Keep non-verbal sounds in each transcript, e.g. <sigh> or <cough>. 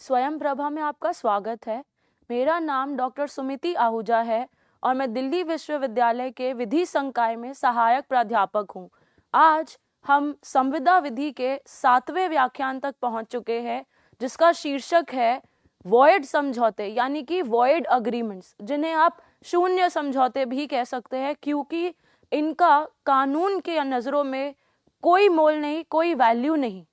स्वयं प्रभा में आपका स्वागत है मेरा नाम डॉक्टर सुमिति आहूजा है और मैं दिल्ली विश्वविद्यालय के विधि संकाय में सहायक प्राध्यापक हूँ आज हम संविदा विधि के सातवें व्याख्यान तक पहुँच चुके हैं जिसका शीर्षक है वॉयड समझौते यानी कि वॉयड अग्रीमेंट्स जिन्हें आप शून्य समझौते भी कह सकते हैं क्योंकि इनका कानून के नज़रों में कोई मोल नहीं कोई वैल्यू नहीं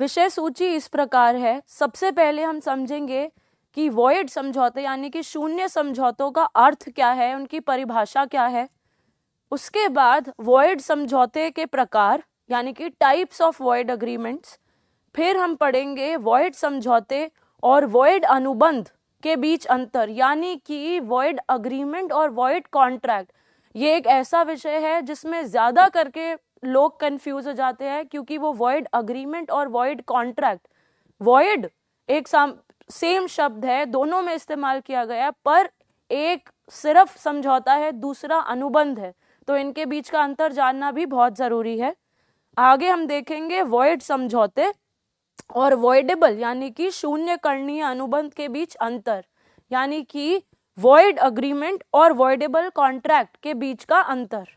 विषय सूची इस प्रकार है सबसे पहले हम समझेंगे कि वॉइड समझौते यानी कि शून्य समझौतों का अर्थ क्या है उनकी परिभाषा क्या है उसके बाद वॉइड समझौते के प्रकार यानी कि टाइप्स ऑफ वॉइड अग्रीमेंट्स फिर हम पढ़ेंगे वॉइड समझौते और वॉइड अनुबंध के बीच अंतर यानी कि वॉइड अग्रीमेंट और वॉइड कॉन्ट्रैक्ट ये एक ऐसा विषय है जिसमें ज़्यादा करके लोग कंफ्यूज हो जाते हैं क्योंकि वो वॉइड अग्रीमेंट और वॉइड कॉन्ट्रैक्ट वॉइड एक सेम शब्द है दोनों में इस्तेमाल किया गया पर एक सिर्फ समझौता है दूसरा अनुबंध है तो इनके बीच का अंतर जानना भी बहुत ज़रूरी है आगे हम देखेंगे वॉइड समझौते और वॉइडेबल यानी कि शून्य करणीय अनुबंध के बीच अंतर यानी कि वॉइड अग्रीमेंट और वॉइडेबल कॉन्ट्रैक्ट के बीच का अंतर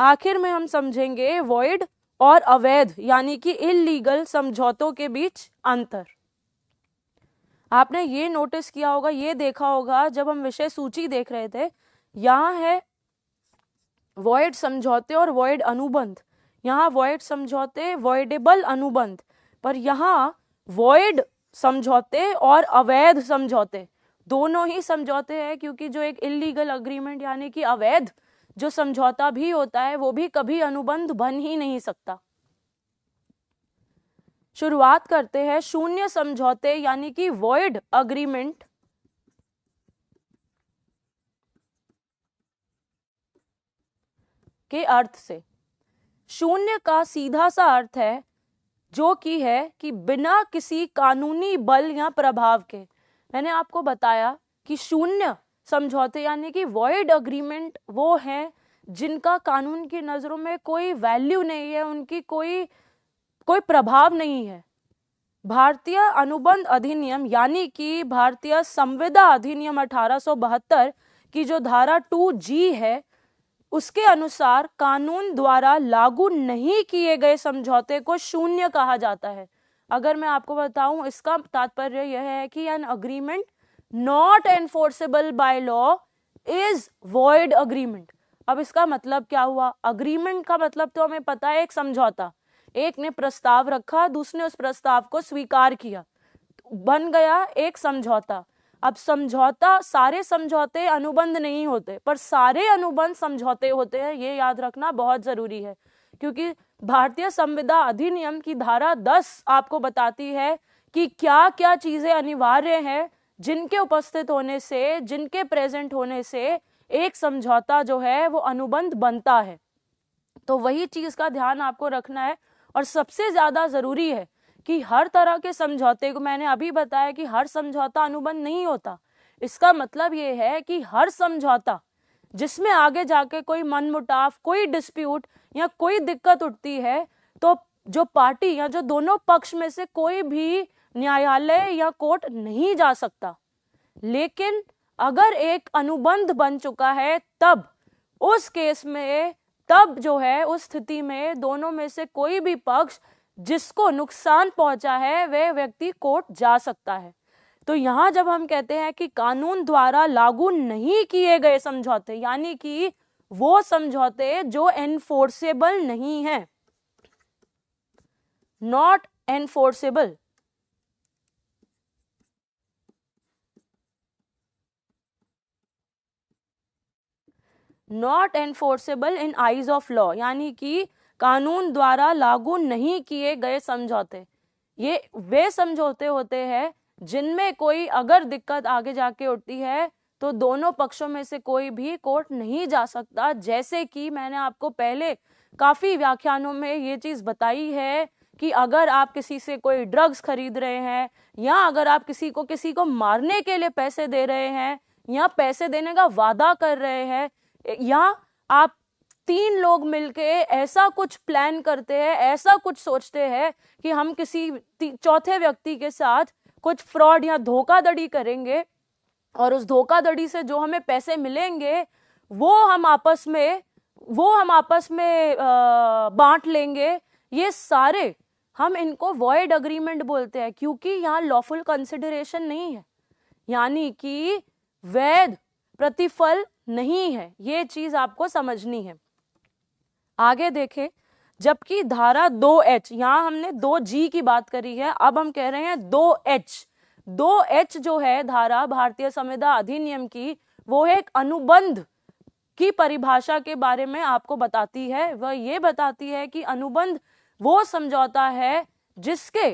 आखिर में हम समझेंगे वॉइड और अवैध यानी कि इलीगल समझौतों के बीच अंतर आपने ये नोटिस किया होगा ये देखा होगा जब हम विषय सूची देख रहे थे यहाँ है वॉइड समझौते और वॉइड अनुबंध यहाँ वॉइड समझौते वॉइडेबल अनुबंध पर यहाँ वॉइड समझौते और अवैध समझौते दोनों ही समझौते हैं क्योंकि जो एक इलीगल अग्रीमेंट यानी कि अवैध जो समझौता भी होता है वो भी कभी अनुबंध बन ही नहीं सकता शुरुआत करते हैं शून्य समझौते यानी कि वॉइड अग्रीमेंट के अर्थ से शून्य का सीधा सा अर्थ है जो कि है कि बिना किसी कानूनी बल या प्रभाव के मैंने आपको बताया कि शून्य समझौते यानी कि वॉइड अग्रीमेंट वो हैं जिनका कानून की नज़रों में कोई वैल्यू नहीं है उनकी कोई कोई प्रभाव नहीं है भारतीय अनुबंध अधिनियम यानी कि भारतीय संविदा अधिनियम अठारह की जो धारा जी है उसके अनुसार कानून द्वारा लागू नहीं किए गए समझौते को शून्य कहा जाता है अगर मैं आपको बताऊं इसका तात्पर्य यह है कि an agreement not enforceable by law is void agreement अब इसका मतलब क्या हुआ अग्रीमेंट का मतलब तो हमें पता है एक समझौता एक ने प्रस्ताव रखा दूसरे ने उस प्रस्ताव को स्वीकार किया बन गया एक समझौता अब समझौता सारे समझौते अनुबंध नहीं होते पर सारे अनुबंध समझौते होते हैं ये याद रखना बहुत जरूरी है क्योंकि भारतीय संविदा अधिनियम की धारा 10 आपको बताती है कि क्या क्या चीजें अनिवार्य हैं जिनके उपस्थित होने से जिनके प्रेजेंट होने से एक समझौता जो है वो अनुबंध बनता है तो वही चीज़ का ध्यान आपको रखना है और सबसे ज़्यादा ज़रूरी है कि हर तरह के समझौते को मैंने अभी बताया कि हर समझौता अनुबंध नहीं होता इसका मतलब ये है कि हर समझौता जिसमें आगे जाके कोई मनमुटाव कोई डिस्प्यूट या कोई दिक्कत उठती है तो जो पार्टी या जो दोनों पक्ष में से कोई भी न्यायालय या कोर्ट नहीं जा सकता लेकिन अगर एक अनुबंध बन चुका है तब उस केस में तब जो है उस स्थिति में दोनों में से कोई भी पक्ष जिसको नुकसान पहुंचा है वह व्यक्ति कोर्ट जा सकता है तो यहाँ जब हम कहते हैं कि कानून द्वारा लागू नहीं किए गए समझौते यानी कि वो समझौते जो एनफोर्सेबल नहीं है not enforceable not enforceable in eyes of law यानी कि कानून द्वारा लागू नहीं किए गए समझौते ये वे समझौते होते हैं जिनमें कोई अगर दिक्कत आगे जाके उठती है तो दोनों पक्षों में से कोई भी कोर्ट नहीं जा सकता जैसे कि मैंने आपको पहले काफ़ी व्याख्यानों में ये चीज़ बताई है कि अगर आप किसी से कोई ड्रग्स खरीद रहे हैं या अगर आप किसी को किसी को मारने के लिए पैसे दे रहे हैं या पैसे देने का वादा कर रहे हैं या आप तीन लोग मिलके ऐसा कुछ प्लान करते हैं ऐसा कुछ सोचते हैं कि हम किसी चौथे व्यक्ति के साथ कुछ फ्रॉड या धोखाधड़ी करेंगे और उस धोखाधड़ी से जो हमें पैसे मिलेंगे वो हम आपस में वो हम आपस में बांट लेंगे ये सारे हम इनको वॉइड अग्रीमेंट बोलते हैं क्योंकि यहाँ लॉफुल कंसिडरेशन नहीं है यानी कि वैध प्रतिफल नहीं है ये चीज आपको समझनी है आगे देखें जबकि धारा दो एच यहां हमने दो जी की बात करी है अब हम कह रहे हैं दो एच दो एच जो है धारा भारतीय संविदा अधिनियम की वो है एक अनुबंध की परिभाषा के बारे में आपको बताती है वह ये बताती है कि अनुबंध वो समझौता है जिसके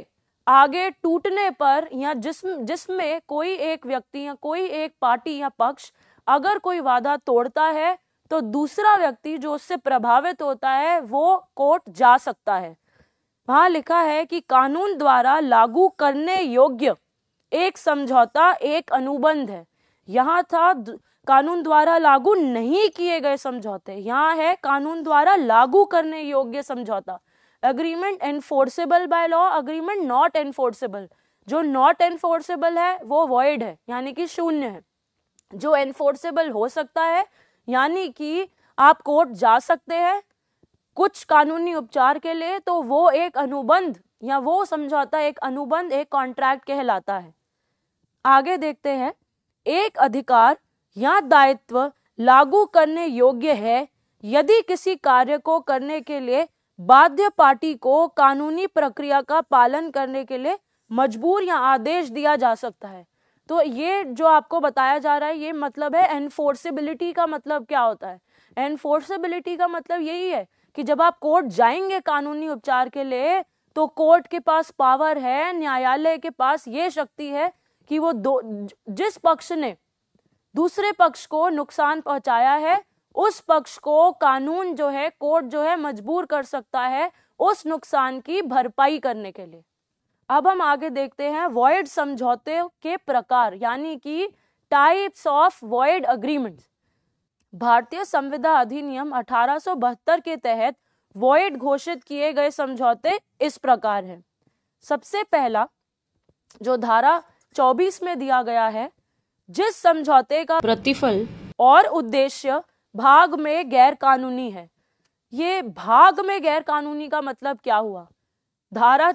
आगे टूटने पर या जिसमें जिसमें कोई एक व्यक्ति या कोई एक पार्टी या पक्ष अगर कोई वादा तोड़ता है तो दूसरा व्यक्ति जो उससे प्रभावित होता है वो कोर्ट जा सकता है वहां लिखा है कि कानून द्वारा लागू करने योग्य एक समझौता एक अनुबंध है यहाँ था कानून द्वारा लागू नहीं किए गए समझौते यहाँ है कानून द्वारा लागू करने योग्य समझौता agreement enforceable by law agreement not enforceable जो नॉट एनफोर्सेबल है वो वॉइड है यानी कि शून्य है जो एनफोर्सेबल हो सकता है यानी कि आप कोर्ट जा सकते हैं कुछ कानूनी उपचार के लिए तो वो एक अनुबंध या वो समझौता एक अनुबंध एक कॉन्ट्रैक्ट कहलाता है आगे देखते हैं एक अधिकार या दायित्व लागू करने योग्य है यदि किसी कार्य को करने के लिए बाध्य पार्टी को कानूनी प्रक्रिया का पालन करने के लिए मजबूर या आदेश दिया जा सकता है तो ये जो आपको बताया जा रहा है ये मतलब है एनफोर्सेबिलिटी का मतलब क्या होता है एनफोर्सेबिलिटी का मतलब यही है कि जब आप कोर्ट जाएंगे कानूनी उपचार के लिए तो कोर्ट के पास पावर है न्यायालय के पास ये शक्ति है कि वो दो जिस पक्ष ने दूसरे पक्ष को नुकसान पहुंचाया है उस पक्ष को कानून जो है कोर्ट जो है मजबूर कर सकता है उस नुकसान की भरपाई करने के लिए अब हम आगे देखते हैं वॉइड समझौते के प्रकार यानी कि टाइप्स ऑफ वॉइड अग्रीमेंट्स भारतीय संविदा अधिनियम 1872 के तहत वॉइड घोषित किए गए समझौते इस प्रकार हैं सबसे पहला जो धारा 24 में दिया गया है जिस समझौते का प्रतिफल और उद्देश्य भाग में गैर कानूनी है ये भाग में गैर कानूनी का मतलब क्या हुआ धारा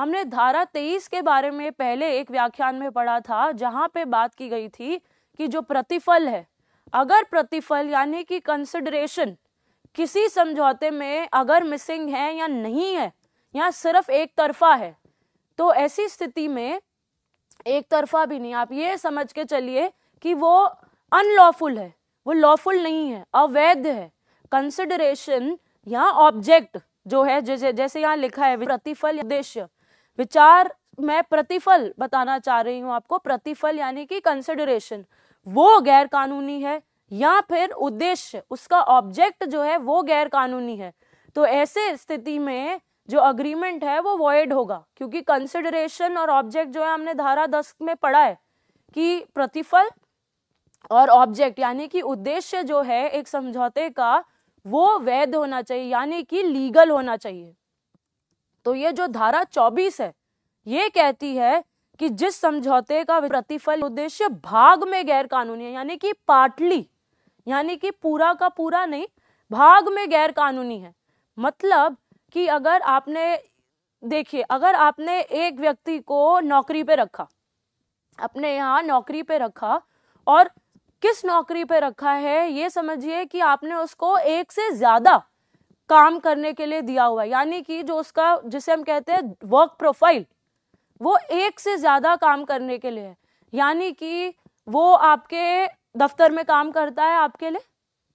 हमने धारा तेईस के बारे में पहले एक व्याख्यान में पढ़ा था जहां पे बात की गई थी कि जो प्रतिफल है अगर प्रतिफल यानी कि कंसिडरेशन किसी समझौते में अगर मिसिंग है या नहीं है या सिर्फ एक तरफा है तो ऐसी स्थिति में एक तरफा भी नहीं आप ये समझ के चलिए कि वो अनलॉफुल है वो लॉफुल नहीं है अवैध है कंसिडरेशन या ऑब्जेक्ट जो है जैसे जैसे यहाँ लिखा है प्रतिफल उद्देश्य विचार मैं प्रतिफल बताना चाह रही हूँ आपको प्रतिफल यानी कि कंसिडरेशन वो गैर कानूनी है या फिर उद्देश्य उसका ऑब्जेक्ट जो है वो गैर कानूनी है तो ऐसे स्थिति में जो अग्रीमेंट है वो वॉइड होगा क्योंकि कंसिडरेशन और ऑब्जेक्ट जो है हमने धारा दस में पढ़ा है कि प्रतिफल और ऑब्जेक्ट यानी कि उद्देश्य जो है एक समझौते का वो वैध होना चाहिए यानी कि लीगल होना चाहिए तो ये जो धारा चौबीस है ये कहती है कि जिस समझौते का प्रतिफल उद्देश्य भाग में गैर कानूनी है यानी कि पाटली यानी कि पूरा का पूरा नहीं भाग में गैर कानूनी है मतलब कि अगर आपने देखिए अगर आपने एक व्यक्ति को नौकरी पे रखा अपने यहाँ नौकरी पे रखा और किस नौकरी पे रखा है ये समझिए कि आपने उसको एक से ज़्यादा काम करने के लिए दिया हुआ है यानी कि जो उसका जिसे हम कहते हैं वर्क प्रोफाइल वो एक से ज़्यादा काम करने के लिए है यानी कि वो आपके दफ्तर में काम करता है आपके लिए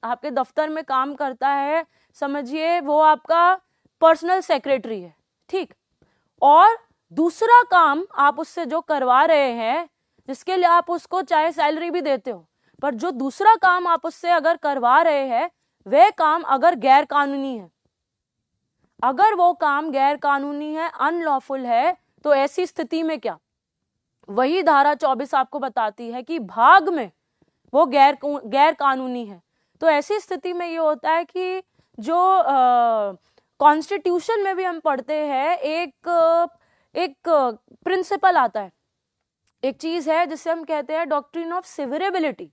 आपके दफ्तर में काम करता है समझिए वो आपका पर्सनल सेक्रेटरी है ठीक और दूसरा काम आप उससे जो करवा रहे हैं जिसके लिए आप उसको चाहे सैलरी भी देते हो पर जो दूसरा काम आप उससे अगर करवा रहे हैं वे काम अगर गैर कानूनी है अगर वो काम गैर कानूनी है अनलॉफुल है तो ऐसी स्थिति में क्या वही धारा 24 आपको बताती है कि भाग में वो गैर गैर कानूनी है तो ऐसी स्थिति में ये होता है कि जो कॉन्स्टिट्यूशन में भी हम पढ़ते हैं एक एक प्रिंसिपल आता है एक चीज है जिसे हम कहते हैं डॉक्ट्रिन ऑफ सिवरेबिलिटी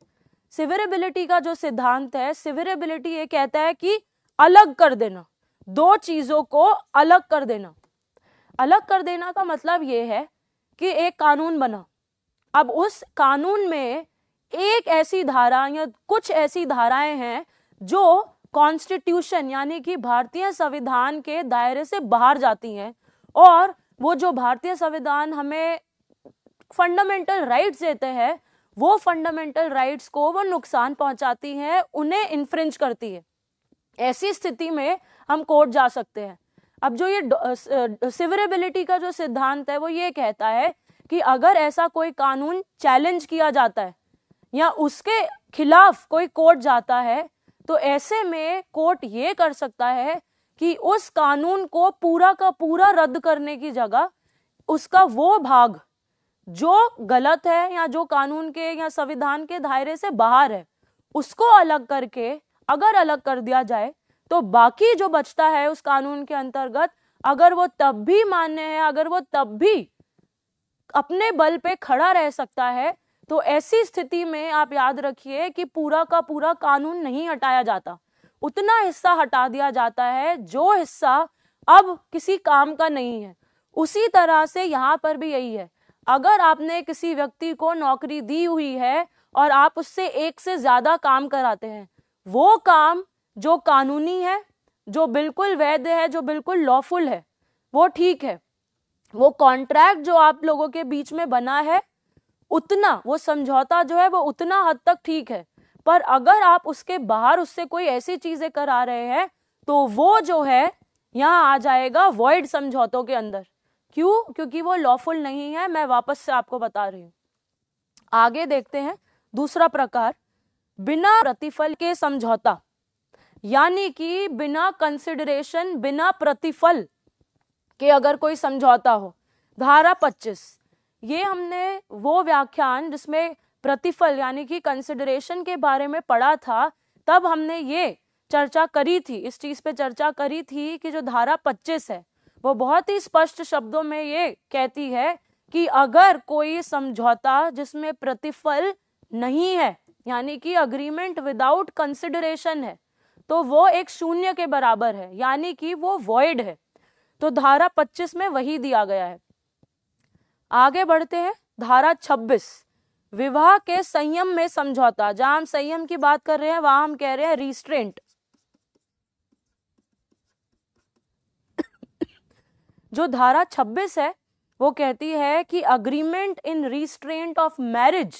सिविरेबिलिटी का जो सिद्धांत है सिविरेबिलिटी ये कहता है कि अलग कर देना दो चीजों को अलग कर देना अलग कर देना का मतलब ये है कि एक कानून बना अब उस कानून में एक ऐसी धारा या कुछ ऐसी धाराएं हैं जो कॉन्स्टिट्यूशन यानी कि भारतीय संविधान के दायरे से बाहर जाती हैं और वो जो भारतीय संविधान हमें फंडामेंटल राइट्स देते हैं वो फंडामेंटल राइट्स को वो नुकसान पहुंचाती है उन्हें इन्फ्रेंच करती है ऐसी स्थिति में हम कोर्ट जा सकते हैं अब जो ये सिवरेबिलिटी का जो सिद्धांत है वो ये कहता है कि अगर ऐसा कोई कानून चैलेंज किया जाता है या उसके खिलाफ कोई कोर्ट जाता है तो ऐसे में कोर्ट ये कर सकता है कि उस कानून को पूरा का पूरा रद्द करने की जगह उसका वो भाग जो गलत है या जो कानून के या संविधान के दायरे से बाहर है उसको अलग करके अगर अलग कर दिया जाए तो बाकी जो बचता है उस कानून के अंतर्गत अगर वो तब भी मान्य है अगर वो तब भी अपने बल पे खड़ा रह सकता है तो ऐसी स्थिति में आप याद रखिए कि पूरा का पूरा कानून नहीं हटाया जाता उतना हिस्सा हटा दिया जाता है जो हिस्सा अब किसी काम का नहीं है उसी तरह से यहाँ पर भी यही है अगर आपने किसी व्यक्ति को नौकरी दी हुई है और आप उससे एक से ज़्यादा काम कराते हैं वो काम जो कानूनी है जो बिल्कुल वैध है जो बिल्कुल लॉफुल है वो ठीक है वो कॉन्ट्रैक्ट जो आप लोगों के बीच में बना है उतना वो समझौता जो है वो उतना हद तक ठीक है पर अगर आप उसके बाहर उससे कोई ऐसी चीज़ें करा रहे हैं तो वो जो है यहाँ आ जाएगा वॉइड समझौतों के अंदर क्यों क्योंकि वो लॉफुल नहीं है मैं वापस से आपको बता रही हूँ आगे देखते हैं दूसरा प्रकार बिना प्रतिफल के समझौता यानी कि बिना कंसिडरेशन बिना प्रतिफल के अगर कोई समझौता हो धारा पच्चीस ये हमने वो व्याख्यान जिसमें प्रतिफल यानी कि कंसिडरेशन के बारे में पढ़ा था तब हमने ये चर्चा करी थी इस चीज पे चर्चा करी थी कि जो धारा पच्चीस है वो बहुत ही स्पष्ट शब्दों में ये कहती है कि अगर कोई समझौता जिसमें प्रतिफल नहीं है यानी कि अग्रीमेंट विदाउट कंसिडरेशन है तो वो एक शून्य के बराबर है यानी कि वो वॉइड है तो धारा 25 में वही दिया गया है आगे बढ़ते हैं धारा 26 विवाह के संयम में समझौता जहां हम संयम की बात कर रहे हैं वहां हम कह रहे हैं रिस्ट्रेंट जो धारा 26 है वो कहती है कि agreement in restraint of marriage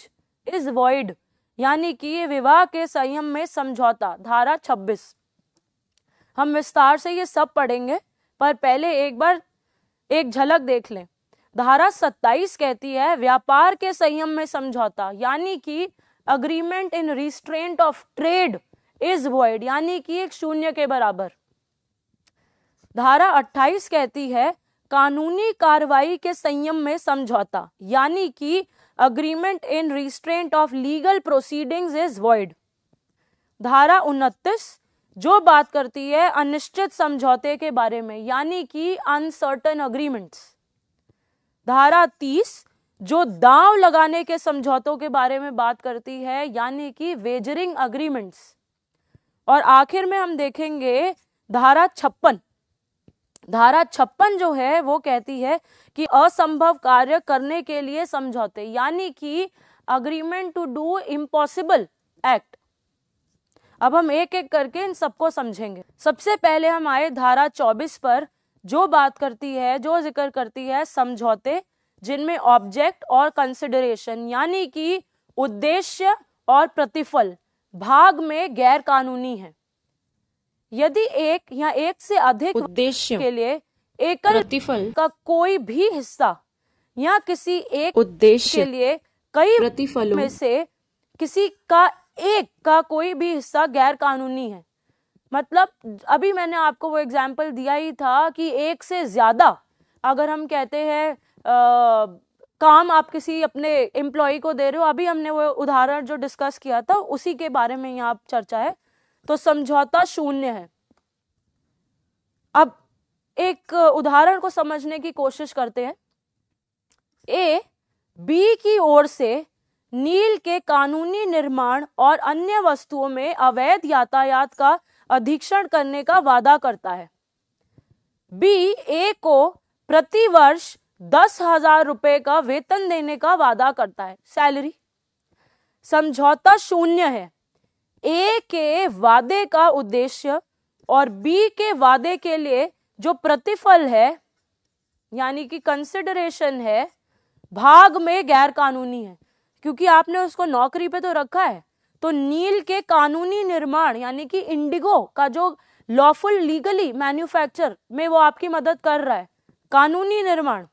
is void यानी कि विवाह के संयम में समझौता धारा 26 हम विस्तार से ये सब पढ़ेंगे पर पहले एक बार एक झलक देख लें धारा 27 कहती है व्यापार के संयम में समझौता यानी कि agreement in restraint of trade is void यानी कि एक शून्य के बराबर धारा 28 कहती है कानूनी कार्रवाई के संयम में समझौता यानी कि agreement in restraint of legal proceedings is void धारा उनतीस जो बात करती है अनिश्चित समझौते के बारे में यानी कि अनसर्टन अग्रीमेंट्स धारा तीस जो दाव लगाने के समझौतों के बारे में बात करती है यानी कि वेजरिंग अग्रीमेंट्स और आखिर में हम देखेंगे धारा छप्पन धारा छप्पन जो है वो कहती है कि असंभव कार्य करने के लिए समझौते यानी कि agreement to do impossible act अब हम एक एक करके इन सबको समझेंगे सबसे पहले हम आए धारा 24 पर जो बात करती है जो जिक्र करती है समझौते जिनमें ऑब्जेक्ट और कंसिडरेशन यानी कि उद्देश्य और प्रतिफल भाग में गैर कानूनी है यदि एक या एक से अधिक उद्देश्य के लिए एकल प्रतिफल का कोई भी हिस्सा या किसी एक उद्देश्य के लिए कई प्रतिफलों में से किसी का एक का कोई भी हिस्सा गैर कानूनी है मतलब अभी मैंने आपको वो एग्जाम्पल दिया ही था कि एक से ज़्यादा अगर हम कहते हैं काम आप किसी अपने एम्प्लॉय को दे रहे हो अभी हमने वो उदाहरण जो डिस्कस किया था उसी के बारे में यहाँ चर्चा है तो समझौता शून्य है अब एक उदाहरण को समझने की कोशिश करते हैं ए बी की ओर से नील के कानूनी निर्माण और अन्य वस्तुओं में अवैध यातायात का अधीक्षण करने का वादा करता है बी ए को प्रतिवर्ष दस हजार रुपए का वेतन देने का वादा करता है सैलरी समझौता शून्य है ए के वादे का उद्देश्य और बी के वादे के लिए जो प्रतिफल है यानी कि कंसिडरेशन है भाग में गैर कानूनी है क्योंकि आपने उसको नौकरी पे तो रखा है तो नील के कानूनी निर्माण यानी कि इंडिगो का जो लॉफुल लीगली मैन्युफैक्चर में वो आपकी मदद कर रहा है कानूनी निर्माण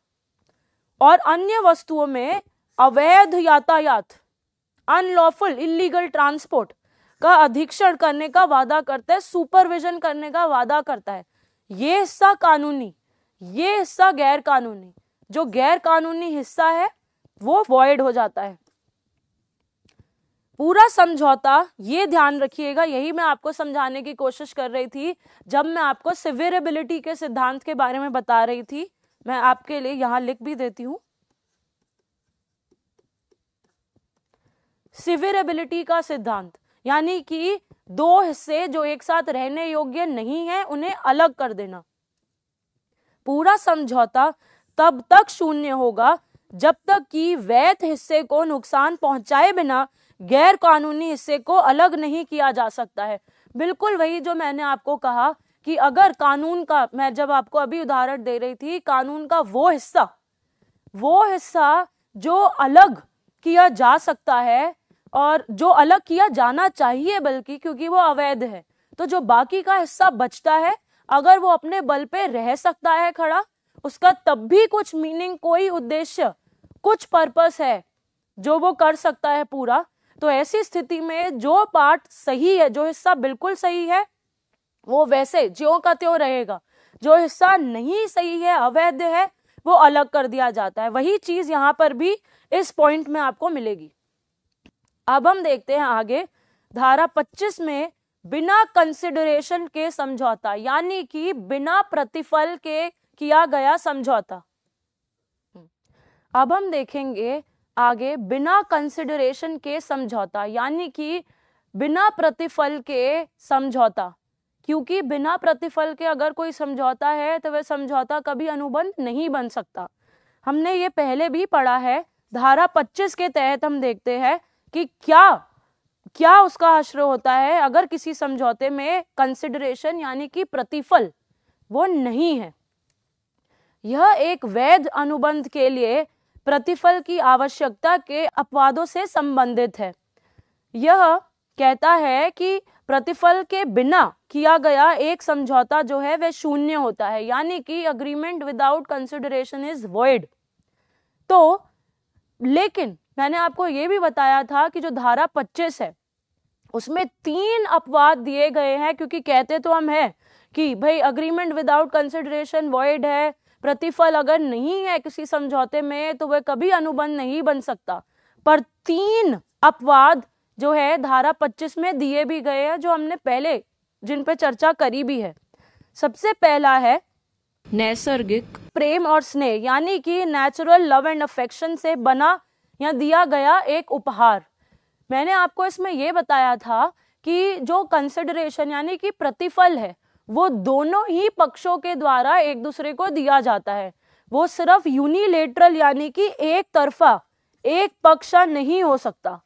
और अन्य वस्तुओं में अवैध यातायात अनलॉफुल इलीगल ट्रांसपोर्ट का अधीक्षण करने का वादा करता है सुपरविजन करने का वादा करता है ये हिस्सा कानूनी ये हिस्सा गैर कानूनी जो गैर कानूनी हिस्सा है वो वॉइड हो जाता है पूरा समझौता ये ध्यान रखिएगा यही मैं आपको समझाने की कोशिश कर रही थी जब मैं आपको सिविरेबिलिटी के सिद्धांत के बारे में बता रही थी मैं आपके लिए यहां लिख भी देती हूं सिविरेबिलिटी का सिद्धांत यानी कि दो हिस्से जो एक साथ रहने योग्य नहीं है उन्हें अलग कर देना पूरा समझौता तब तक शून्य होगा जब तक कि वैध हिस्से को नुकसान पहुंचाए बिना गैर कानूनी हिस्से को अलग नहीं किया जा सकता है बिल्कुल वही जो मैंने आपको कहा कि अगर कानून का मैं जब आपको अभी उदाहरण दे रही थी कानून का वो हिस्सा वो हिस्सा जो अलग किया जा सकता है और जो अलग किया जाना चाहिए बल्कि क्योंकि वो अवैध है तो जो बाकी का हिस्सा बचता है अगर वो अपने बल पे रह सकता है खड़ा उसका तब भी कुछ मीनिंग कोई उद्देश्य कुछ पर्पस है जो वो कर सकता है पूरा तो ऐसी स्थिति में जो पार्ट सही है जो हिस्सा बिल्कुल सही है वो वैसे ज्यो का त्यो रहेगा जो हिस्सा नहीं सही है अवैध है वो अलग कर दिया जाता है वही चीज यहाँ पर भी इस पॉइंट में आपको मिलेगी अब हम देखते हैं आगे धारा 25 में बिना कंसिडरेशन के समझौता यानी कि बिना प्रतिफल के किया गया समझौता अब हम देखेंगे आगे बिना कंसिडरेशन के समझौता यानी कि बिना प्रतिफल के समझौता क्योंकि बिना प्रतिफल के अगर कोई समझौता है तो वह समझौता कभी अनुबंध नहीं बन सकता हमने ये पहले भी पढ़ा है धारा 25 के तहत हम देखते हैं कि क्या क्या उसका आश्रय होता है अगर किसी समझौते में कंसिडरेशन यानी कि प्रतिफल वो नहीं है यह एक वैध अनुबंध के लिए प्रतिफल की आवश्यकता के अपवादों से संबंधित है यह कहता है कि प्रतिफल के बिना किया गया एक समझौता जो है वह शून्य होता है यानी कि agreement without consideration is void तो लेकिन मैंने आपको ये भी बताया था कि जो धारा पच्चीस है उसमें तीन अपवाद दिए गए हैं क्योंकि कहते तो हम हैं कि भाई अग्रीमेंट विदाउट कंसिडरेशन वॉइड है प्रतिफल अगर नहीं है किसी समझौते में तो वह कभी अनुबंध नहीं बन सकता पर तीन अपवाद जो है धारा पच्चीस में दिए भी गए हैं जो हमने पहले जिन पर चर्चा करी भी है सबसे पहला है नैसर्गिक प्रेम और स्नेह यानी कि नेचुरल लव एंड अफेक्शन से बना या दिया गया एक उपहार मैंने आपको इसमें यह बताया था कि जो कंसिडरेशन यानी कि प्रतिफल है वो दोनों ही पक्षों के द्वारा एक दूसरे को दिया जाता है वो सिर्फ यूनिलेटरल यानी कि एक तरफा एक पक्षा नहीं हो सकता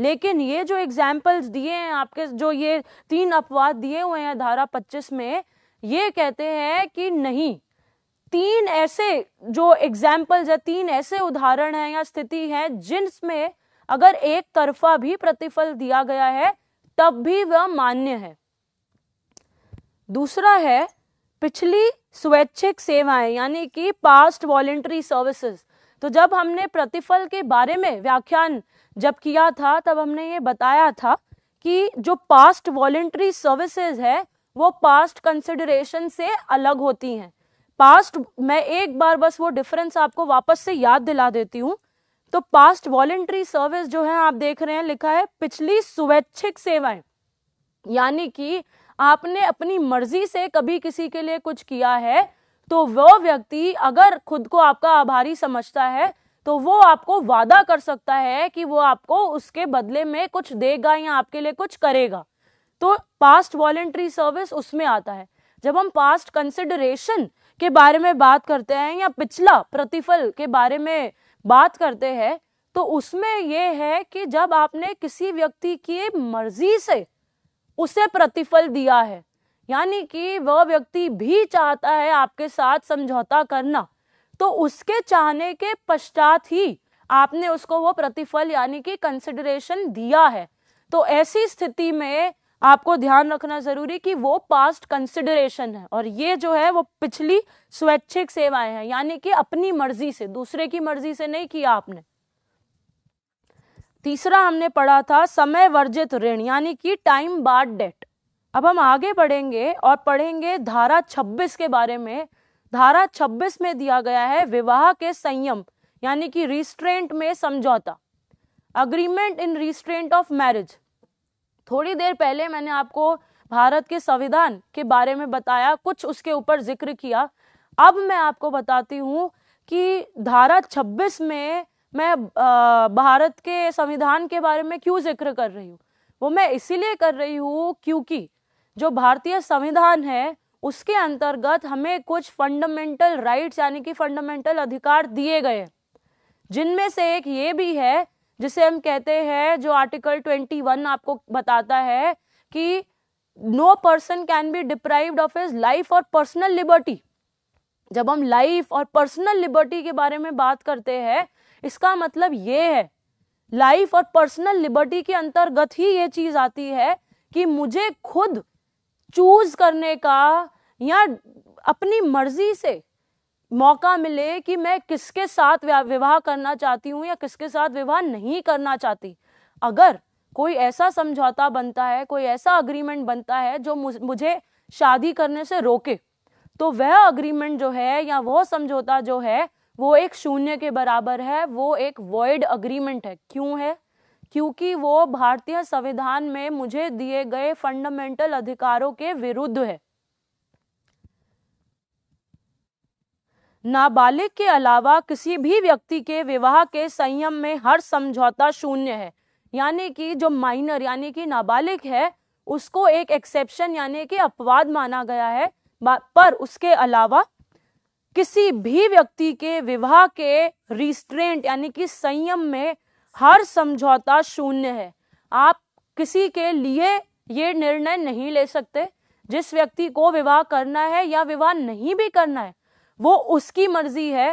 लेकिन ये जो एग्जाम्पल्स दिए हैं आपके जो ये तीन अपवाद दिए हुए हैं धारा 25 में ये कहते हैं कि नहीं तीन ऐसे जो एग्जाम्पल या तीन ऐसे उदाहरण हैं या स्थिति है जिनमें अगर एक तरफा भी प्रतिफल दिया गया है तब भी वह मान्य है दूसरा है पिछली स्वैच्छिक सेवाएं यानी कि पास्ट वॉलेंट्री सर्विसेज तो जब हमने प्रतिफल के बारे में व्याख्यान जब किया था तब हमने ये बताया था कि जो पास्ट वॉलेंट्री सर्विसेज है वो पास्ट कंसिडरेशन से अलग होती हैं पास्ट मैं एक बार बस वो डिफरेंस आपको वापस से याद दिला देती हूँ तो पास्ट वॉलेंट्री सर्विस जो है आप देख रहे हैं लिखा है पिछली स्वैच्छिक सेवाएं यानी कि आपने अपनी मर्जी से कभी किसी के लिए कुछ किया है तो वह व्यक्ति अगर खुद को आपका आभारी समझता है तो वो आपको वादा कर सकता है कि वो आपको उसके बदले में कुछ देगा या आपके लिए कुछ करेगा तो पास्ट वॉलेंट्री सर्विस उसमें आता है जब हम पास्ट कंसिडरेशन के बारे में बात करते हैं या पिछला प्रतिफल के बारे में बात करते हैं तो उसमें ये है कि जब आपने किसी व्यक्ति की मर्जी से उसे प्रतिफल दिया है यानी कि वह व्यक्ति भी चाहता है आपके साथ समझौता करना तो उसके चाहने के पश्चात ही आपने उसको वो प्रतिफल यानी कि कंसिडरेशन दिया है तो ऐसी स्थिति में आपको ध्यान रखना जरूरी कि वो पास्ट कंसिडरेशन है और ये जो है वो पिछली स्वैच्छिक सेवाएं हैं यानी कि अपनी मर्जी से दूसरे की मर्जी से नहीं किया आपने तीसरा हमने पढ़ा था समय वर्जित ऋण यानी कि टाइम बार डेट अब हम आगे बढ़ेंगे और पढ़ेंगे धारा 26 के बारे में धारा 26 में दिया गया है विवाह के संयम यानी कि रिस्ट्रेंट में समझौता agreement in restraint of marriage थोड़ी देर पहले मैंने आपको भारत के संविधान के बारे में बताया कुछ उसके ऊपर जिक्र किया अब मैं आपको बताती हूँ कि धारा 26 में मैं भारत के संविधान के बारे में क्यों जिक्र कर रही हूँ वो मैं इसीलिए कर रही हूँ क्योंकि जो भारतीय संविधान है उसके अंतर्गत हमें कुछ फंडामेंटल राइट्स यानी कि फंडामेंटल अधिकार दिए गए जिनमें से एक ये भी है जिसे हम कहते हैं जो आर्टिकल 21 आपको बताता है कि no person can be deprived of his life और पर्सनल लिबर्टी जब हम लाइफ और पर्सनल लिबर्टी के बारे में बात करते हैं इसका मतलब ये है लाइफ और पर्सनल लिबर्टी के अंतर्गत ही ये चीज आती है कि मुझे खुद चूज करने का या अपनी मर्जी से मौका मिले कि मैं किसके साथ विवाह करना चाहती हूँ या किसके साथ विवाह नहीं करना चाहती अगर कोई ऐसा समझौता बनता है कोई ऐसा अग्रीमेंट बनता है जो मुझे शादी करने से रोके तो वह अग्रीमेंट जो है या वह समझौता जो है वो एक शून्य के बराबर है वो एक वॉइड अग्रीमेंट है क्यों है क्योंकि वो भारतीय संविधान में मुझे दिए गए फंडामेंटल अधिकारों के विरुद्ध है नाबालिग के अलावा किसी भी व्यक्ति के विवाह के संयम में हर समझौता शून्य है यानी कि जो माइनर यानी कि नाबालिग है उसको एक एक्सेप्शन यानी कि अपवाद माना गया है पर उसके अलावा किसी भी व्यक्ति के विवाह के रिस्ट्रेंट यानी कि संयम में हर समझौता शून्य है आप किसी के लिए ये निर्णय नहीं ले सकते जिस व्यक्ति को विवाह करना है या विवाह नहीं भी करना है वो उसकी मर्जी है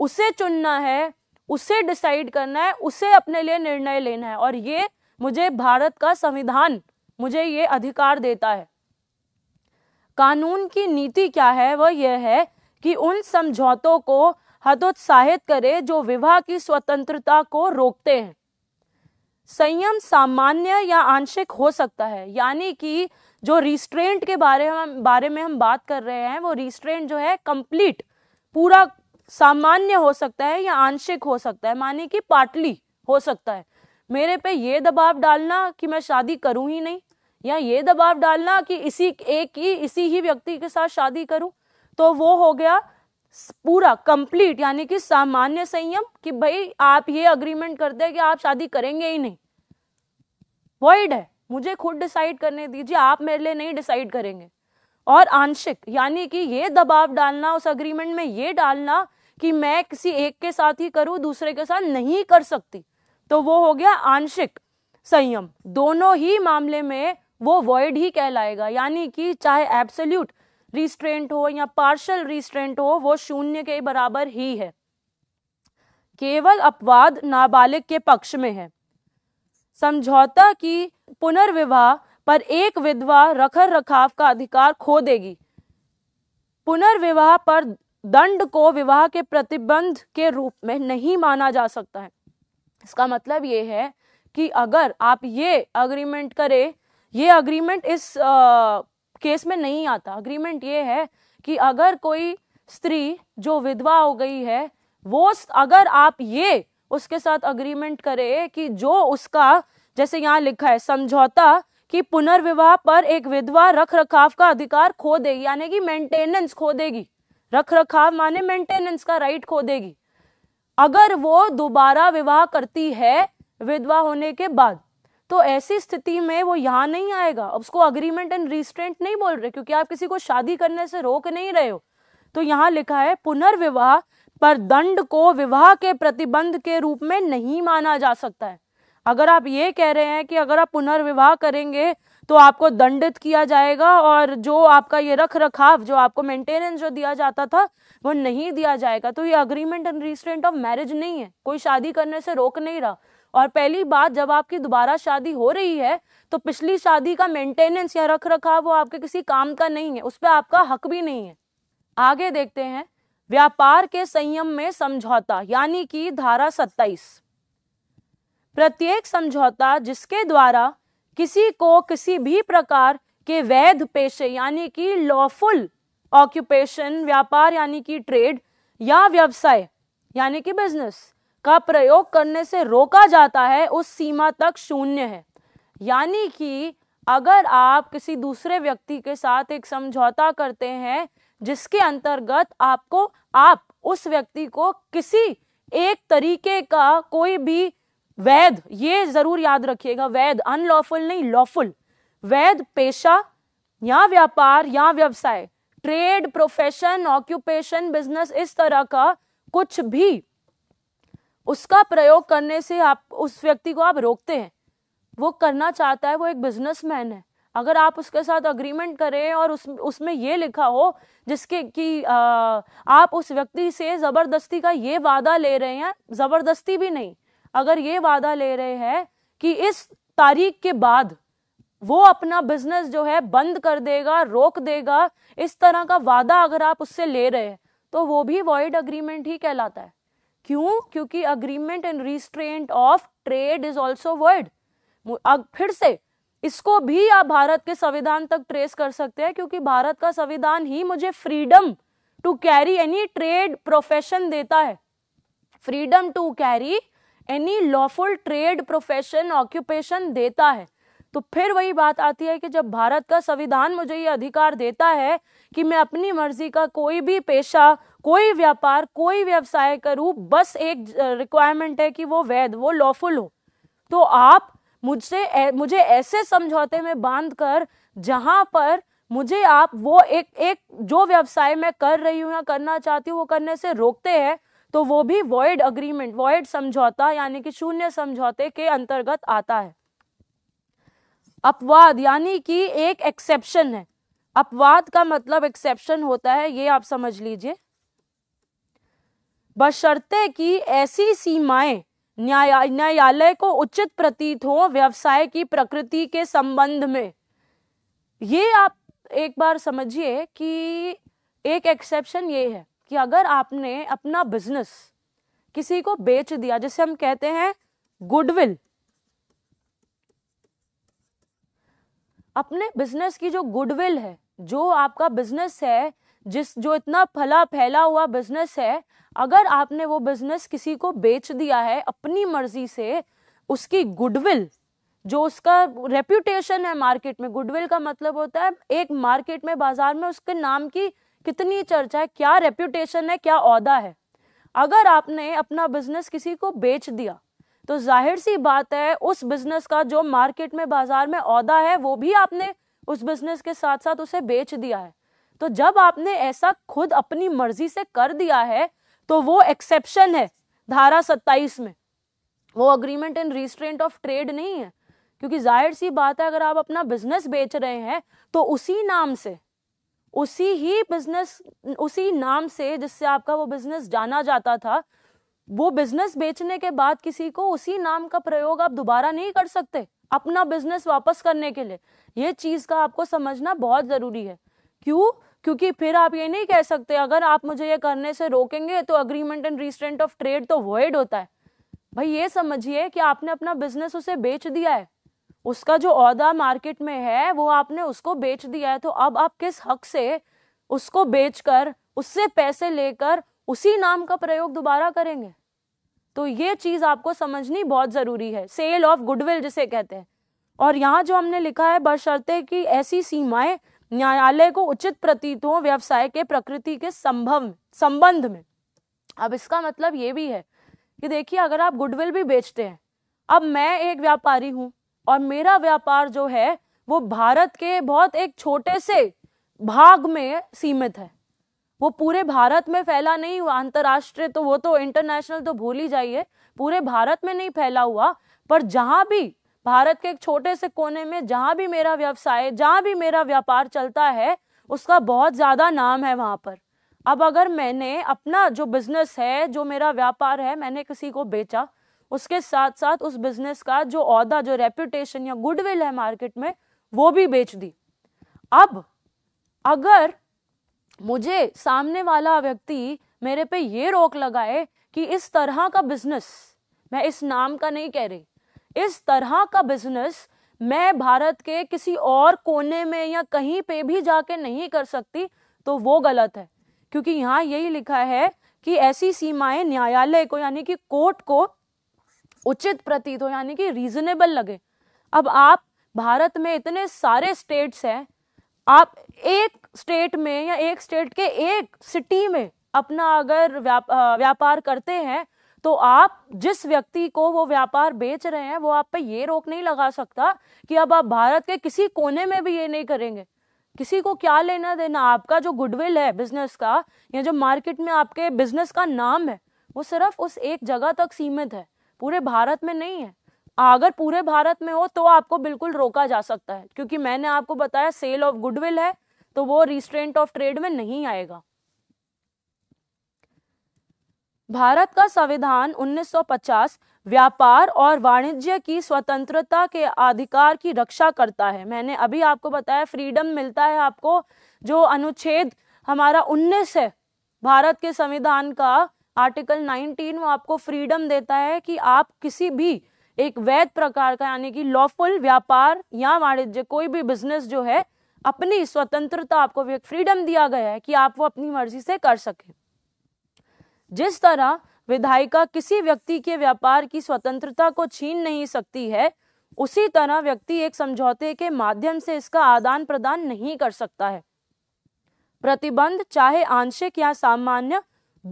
उसे चुनना है उसे डिसाइड करना है उसे अपने लिए निर्णय लेना है और ये मुझे भारत का संविधान मुझे ये अधिकार देता है कानून की नीति क्या है वह यह है कि उन समझौतों को हतोत्साहित करे जो विवाह की स्वतंत्रता को रोकते हैं संयम सामान्य या आंशिक हो सकता है यानी कि जो रिस्ट्रेंट के बारे में बारे में हम बात कर रहे हैं वो रिस्ट्रेंट जो है कंप्लीट पूरा सामान्य हो सकता है या आंशिक हो सकता है माने कि पार्टली हो सकता है मेरे पे ये दबाव डालना कि मैं शादी करूं ही नहीं या ये दबाव डालना कि इसी एक ही इसी ही व्यक्ति के साथ शादी करूं तो वो हो गया पूरा कंप्लीट यानी कि सामान्य संयम कि भाई आप ये अग्रीमेंट कर दे कि आप शादी करेंगे ही नहीं वॉइड है मुझे खुद डिसाइड करने दीजिए आप मेरे लिए नहीं डिसाइड करेंगे और आंशिक यानी कि ये दबाव डालना उस अग्रीमेंट में ये डालना कि मैं किसी एक के साथ ही करूं दूसरे के साथ नहीं कर सकती तो वो हो गया आंशिक संयम दोनों ही मामले में वो वॉइड ही कहलाएगा यानी कि चाहे एब्सोल्यूट रिस्ट्रेंट हो या पार्शल रिस्ट्रेंट हो वो शून्य के बराबर ही है केवल अपवाद नाबालिग के पक्ष में है समझौता की पुनर्विवाह पर एक विधवा रखर रखाव का अधिकार खो देगी पुनर्विवाह पर दंड को विवाह के प्रतिबंध के रूप में नहीं माना जा सकता है इसका मतलब ये है कि अगर आप ये अग्रीमेंट करें ये अग्रीमेंट इस आ, केस में नहीं आता अग्रीमेंट ये है कि अगर कोई स्त्री जो विधवा हो गई है वो अगर आप ये उसके साथ अग्रीमेंट करे कि जो उसका जैसे यहाँ लिखा है समझौता कि पुनर्विवाह पर एक विधवा रख रखाव का अधिकार खो देगी यानी कि मेंटेनेंस खो देगी रख रखाव माने मेंटेनेंस का राइट खो देगी अगर वो दोबारा विवाह करती है विधवा होने के बाद तो ऐसी स्थिति में वो यहाँ नहीं आएगा उसको अग्रीमेंट एंड रिस्ट्रेंट नहीं बोल रहे क्योंकि आप किसी को शादी करने से रोक नहीं रहे हो तो यहाँ लिखा है पुनर्विवाह पर दंड को विवाह के प्रतिबंध के रूप में नहीं माना जा सकता है अगर आप ये कह रहे हैं कि अगर आप पुनर्विवाह करेंगे तो आपको दंडित किया जाएगा और जो आपका ये रख रखाव जो आपको मेंटेनेंस जो दिया जाता था वो नहीं दिया जाएगा तो ये agreement and restraint of marriage नहीं है कोई शादी करने से रोक नहीं रहा और पहली बात जब आपकी दोबारा शादी हो रही है तो पिछली शादी का मेंटेनेंस या रख रखाव वो आपके किसी काम का नहीं है उस पर आपका हक भी नहीं है आगे देखते हैं व्यापार के संयम में समझौता यानी कि धारा सत्ताईस प्रत्येक समझौता जिसके द्वारा किसी को किसी भी प्रकार के वैध पेशे यानी कि लॉफुल ऑक्यूपेशन व्यापार यानी कि ट्रेड या व्यवसाय यानी कि बिजनेस का प्रयोग करने से रोका जाता है उस सीमा तक शून्य है यानी कि अगर आप किसी दूसरे व्यक्ति के साथ एक समझौता करते हैं जिसके अंतर्गत आपको आप उस व्यक्ति को किसी एक तरीके का कोई भी वैध ये जरूर याद रखिएगा वैध अनलॉफुल नहीं लॉफुल वैध पेशा या व्यापार या व्यवसाय ट्रेड प्रोफेशन ऑक्यूपेशन बिजनेस इस तरह का कुछ भी उसका प्रयोग करने से आप उस व्यक्ति को आप रोकते हैं वो करना चाहता है वो एक बिजनेसमैन है अगर आप उसके साथ अग्रीमेंट करें और उस उसमें ये लिखा हो जिसके कि आप उस व्यक्ति से ज़बरदस्ती का ये वादा ले रहे हैं ज़बरदस्ती भी नहीं अगर ये वादा ले रहे हैं कि इस तारीख के बाद वो अपना बिजनेस जो है बंद कर देगा रोक देगा इस तरह का वादा अगर आप उससे ले रहे हैं तो वो भी वॉइड अग्रीमेंट ही कहलाता है क्यों क्योंकि agreement and restraint of trade is also void फिर से इसको भी आप भारत के संविधान तक ट्रेस कर सकते हैं क्योंकि भारत का संविधान ही मुझे freedom to carry any trade profession देता है freedom to carry any lawful trade profession occupation देता है तो फिर वही बात आती है कि जब भारत का संविधान मुझे ये अधिकार देता है कि मैं अपनी मर्जी का कोई भी पेशा कोई व्यापार कोई व्यवसाय करूं बस एक रिक्वायरमेंट है कि वो वैध वो लॉफुल हो तो आप मुझसे मुझे ऐसे समझौते में बांध कर जहां पर मुझे आप वो एक एक जो व्यवसाय मैं कर रही हूँ या करना चाहती हूँ वो करने से रोकते हैं तो वो भी वॉइड अग्रीमेंट वॉइड समझौता यानी कि शून्य समझौते के अंतर्गत आता है अपवाद यानी कि एक एक्सेप्शन है अपवाद का मतलब एक्सेप्शन होता है ये आप समझ लीजिए बशर्ते कि ऐसी सीमाएं न्याय न्यायालय को उचित प्रतीत हो व्यवसाय की प्रकृति के संबंध में ये आप एक बार समझिए कि एक एक्सेप्शन ये है कि अगर आपने अपना बिजनेस किसी को बेच दिया जैसे हम कहते हैं गुडविल अपने बिजनेस की जो गुडविल है जो आपका बिजनेस है जिस जो इतना फला फैला हुआ बिजनेस है अगर आपने वो बिजनेस किसी को बेच दिया है अपनी मर्जी से उसकी गुडविल जो उसका रेप्यूटेशन है मार्केट में गुडविल का मतलब होता है एक मार्केट में बाजार में उसके नाम की कितनी चर्चा है क्या रेप्यूटेशन है क्या अहदा है अगर आपने अपना बिजनेस किसी को बेच दिया तो जाहिर सी बात है उस बिजनेस का जो मार्केट में बाजार में अहदा है वो भी आपने उस बिजनेस के साथ साथ उसे बेच दिया है तो जब आपने ऐसा खुद अपनी मर्जी से कर दिया है तो वो एक्सेप्शन है धारा सत्ताईस में वो agreement and restraint of trade नहीं है क्योंकि जाहिर सी बात है अगर आप अपना बिजनेस बेच रहे हैं तो उसी नाम से उसी ही बिजनेस उसी नाम से जिससे आपका वो बिजनेस जाना जाता था वो बिजनेस बेचने के बाद किसी को उसी नाम का प्रयोग आप दोबारा नहीं कर सकते अपना बिजनेस वापस करने के लिए ये चीज का आपको समझना बहुत जरूरी है क्यों क्योंकि फिर आप ये नहीं कह सकते अगर आप मुझे ये करने से रोकेंगे तो agreement and restraint of trade तो वॉइड होता है भाई ये समझिए कि आपने अपना बिजनेस उसे बेच दिया है उसका जो औदा मार्केट में है वो आपने उसको बेच दिया है तो अब आप किस हक से उसको बेचकर उससे पैसे लेकर उसी नाम का प्रयोग दोबारा करेंगे तो ये चीज़ आपको समझनी बहुत ज़रूरी है सेल ऑफ गुडविल जिसे कहते हैं और यहाँ जो हमने लिखा है बशर्ते कि ऐसी सीमाएं न्यायालय को उचित प्रतीत हो व्यवसाय के प्रकृति के संभव संबंध में अब इसका मतलब ये भी है कि देखिए अगर आप गुडविल भी बेचते हैं अब मैं एक व्यापारी हूँ और मेरा व्यापार जो है वो भारत के बहुत एक छोटे से भाग में सीमित है वो पूरे भारत में फैला नहीं हुआ अंतर्राष्ट्रीय तो वो तो इंटरनेशनल तो भूल ही जाइए पूरे भारत में नहीं फैला हुआ पर जहाँ भी भारत के एक छोटे से कोने में जहाँ भी मेरा व्यवसाय जहाँ भी मेरा व्यापार चलता है उसका बहुत ज़्यादा नाम है वहाँ पर अब अगर मैंने अपना जो बिजनेस है जो मेरा व्यापार है मैंने किसी को बेचा उसके साथ साथ उस बिजनेस का जो औदा जो रेपुटेशन या गुडविल है मार्केट में वो भी बेच दी अब अगर मुझे सामने वाला व्यक्ति मेरे पे ये रोक लगाए कि इस तरह का बिजनेस मैं इस नाम का नहीं कह रही इस तरह का बिजनेस मैं भारत के किसी और कोने में या कहीं पे भी जाके नहीं कर सकती तो वो गलत है क्योंकि यहाँ यही लिखा है कि ऐसी सीमाएं न्यायालय को यानी कि कोर्ट को उचित प्रतीत हो यानी कि रीजनेबल लगे अब आप भारत में इतने सारे स्टेट्स हैं आप एक स्टेट में या एक स्टेट के एक सिटी में अपना अगर व्याप, व्यापार करते हैं तो आप जिस व्यक्ति को वो व्यापार बेच रहे हैं वो आप पे ये रोक नहीं लगा सकता कि अब आप भारत के किसी कोने में भी ये नहीं करेंगे किसी को क्या लेना देना आपका जो गुडविल है बिजनेस का या जो मार्केट में आपके बिजनेस का नाम है वो सिर्फ उस एक जगह तक सीमित है पूरे भारत में नहीं है अगर पूरे भारत में हो तो आपको बिल्कुल रोका जा सकता है क्योंकि मैंने आपको बताया सेल ऑफ गुडविल है तो वो रिस्ट्रेंट ऑफ ट्रेड में नहीं आएगा भारत का संविधान 1950 व्यापार और वाणिज्य की स्वतंत्रता के अधिकार की रक्षा करता है मैंने अभी आपको बताया फ्रीडम मिलता है आपको जो अनुच्छेद हमारा 19 है भारत के संविधान का आर्टिकल 19 वो आपको फ्रीडम देता है कि आप किसी भी एक वैध प्रकार का यानी कि लॉफुल व्यापार या वाणिज्य कोई भी बिजनेस जो है अपनी स्वतंत्रता आपको फ्रीडम दिया गया है कि आप वो अपनी मर्जी से कर सकें जिस तरह विधायिका किसी व्यक्ति के व्यापार की स्वतंत्रता को छीन नहीं सकती है उसी तरह व्यक्ति एक समझौते के माध्यम से इसका आदान प्रदान नहीं कर सकता है प्रतिबंध चाहे आंशिक या सामान्य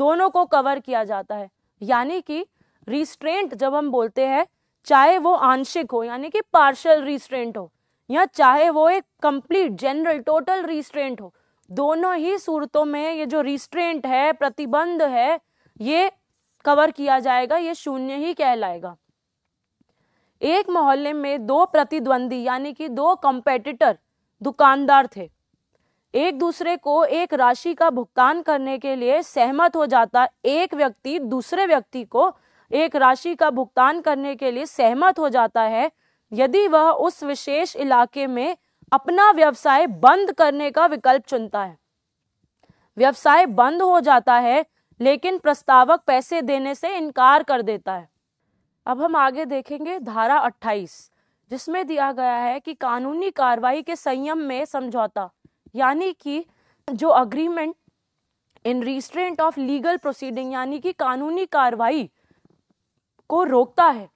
दोनों को कवर किया जाता है यानी कि रिस्ट्रेंट जब हम बोलते हैं चाहे वो आंशिक हो यानी कि पार्शल रिस्ट्रेंट हो या चाहे वो एक कंप्लीट जनरल टोटल रिस्ट्रेंट हो दोनों ही सूरतों में ये जो रिस्ट्रेंट है प्रतिबंध है ये कवर किया जाएगा ये शून्य ही कहलाएगा एक मोहल्ले में दो प्रतिद्वंदी यानी कि दो कंपेटिटर दुकानदार थे एक दूसरे को एक राशि का भुगतान करने के लिए सहमत हो जाता एक व्यक्ति दूसरे व्यक्ति को एक राशि का भुगतान करने के लिए सहमत हो जाता है यदि वह उस विशेष इलाके में अपना व्यवसाय बंद करने का विकल्प चुनता है व्यवसाय बंद हो जाता है लेकिन प्रस्तावक पैसे देने से इनकार कर देता है अब हम आगे देखेंगे धारा 28 जिसमें दिया गया है कि कानूनी कार्रवाई के संयम में समझौता यानी कि जो agreement in restraint of legal proceeding यानी कि कानूनी कार्रवाई को रोकता है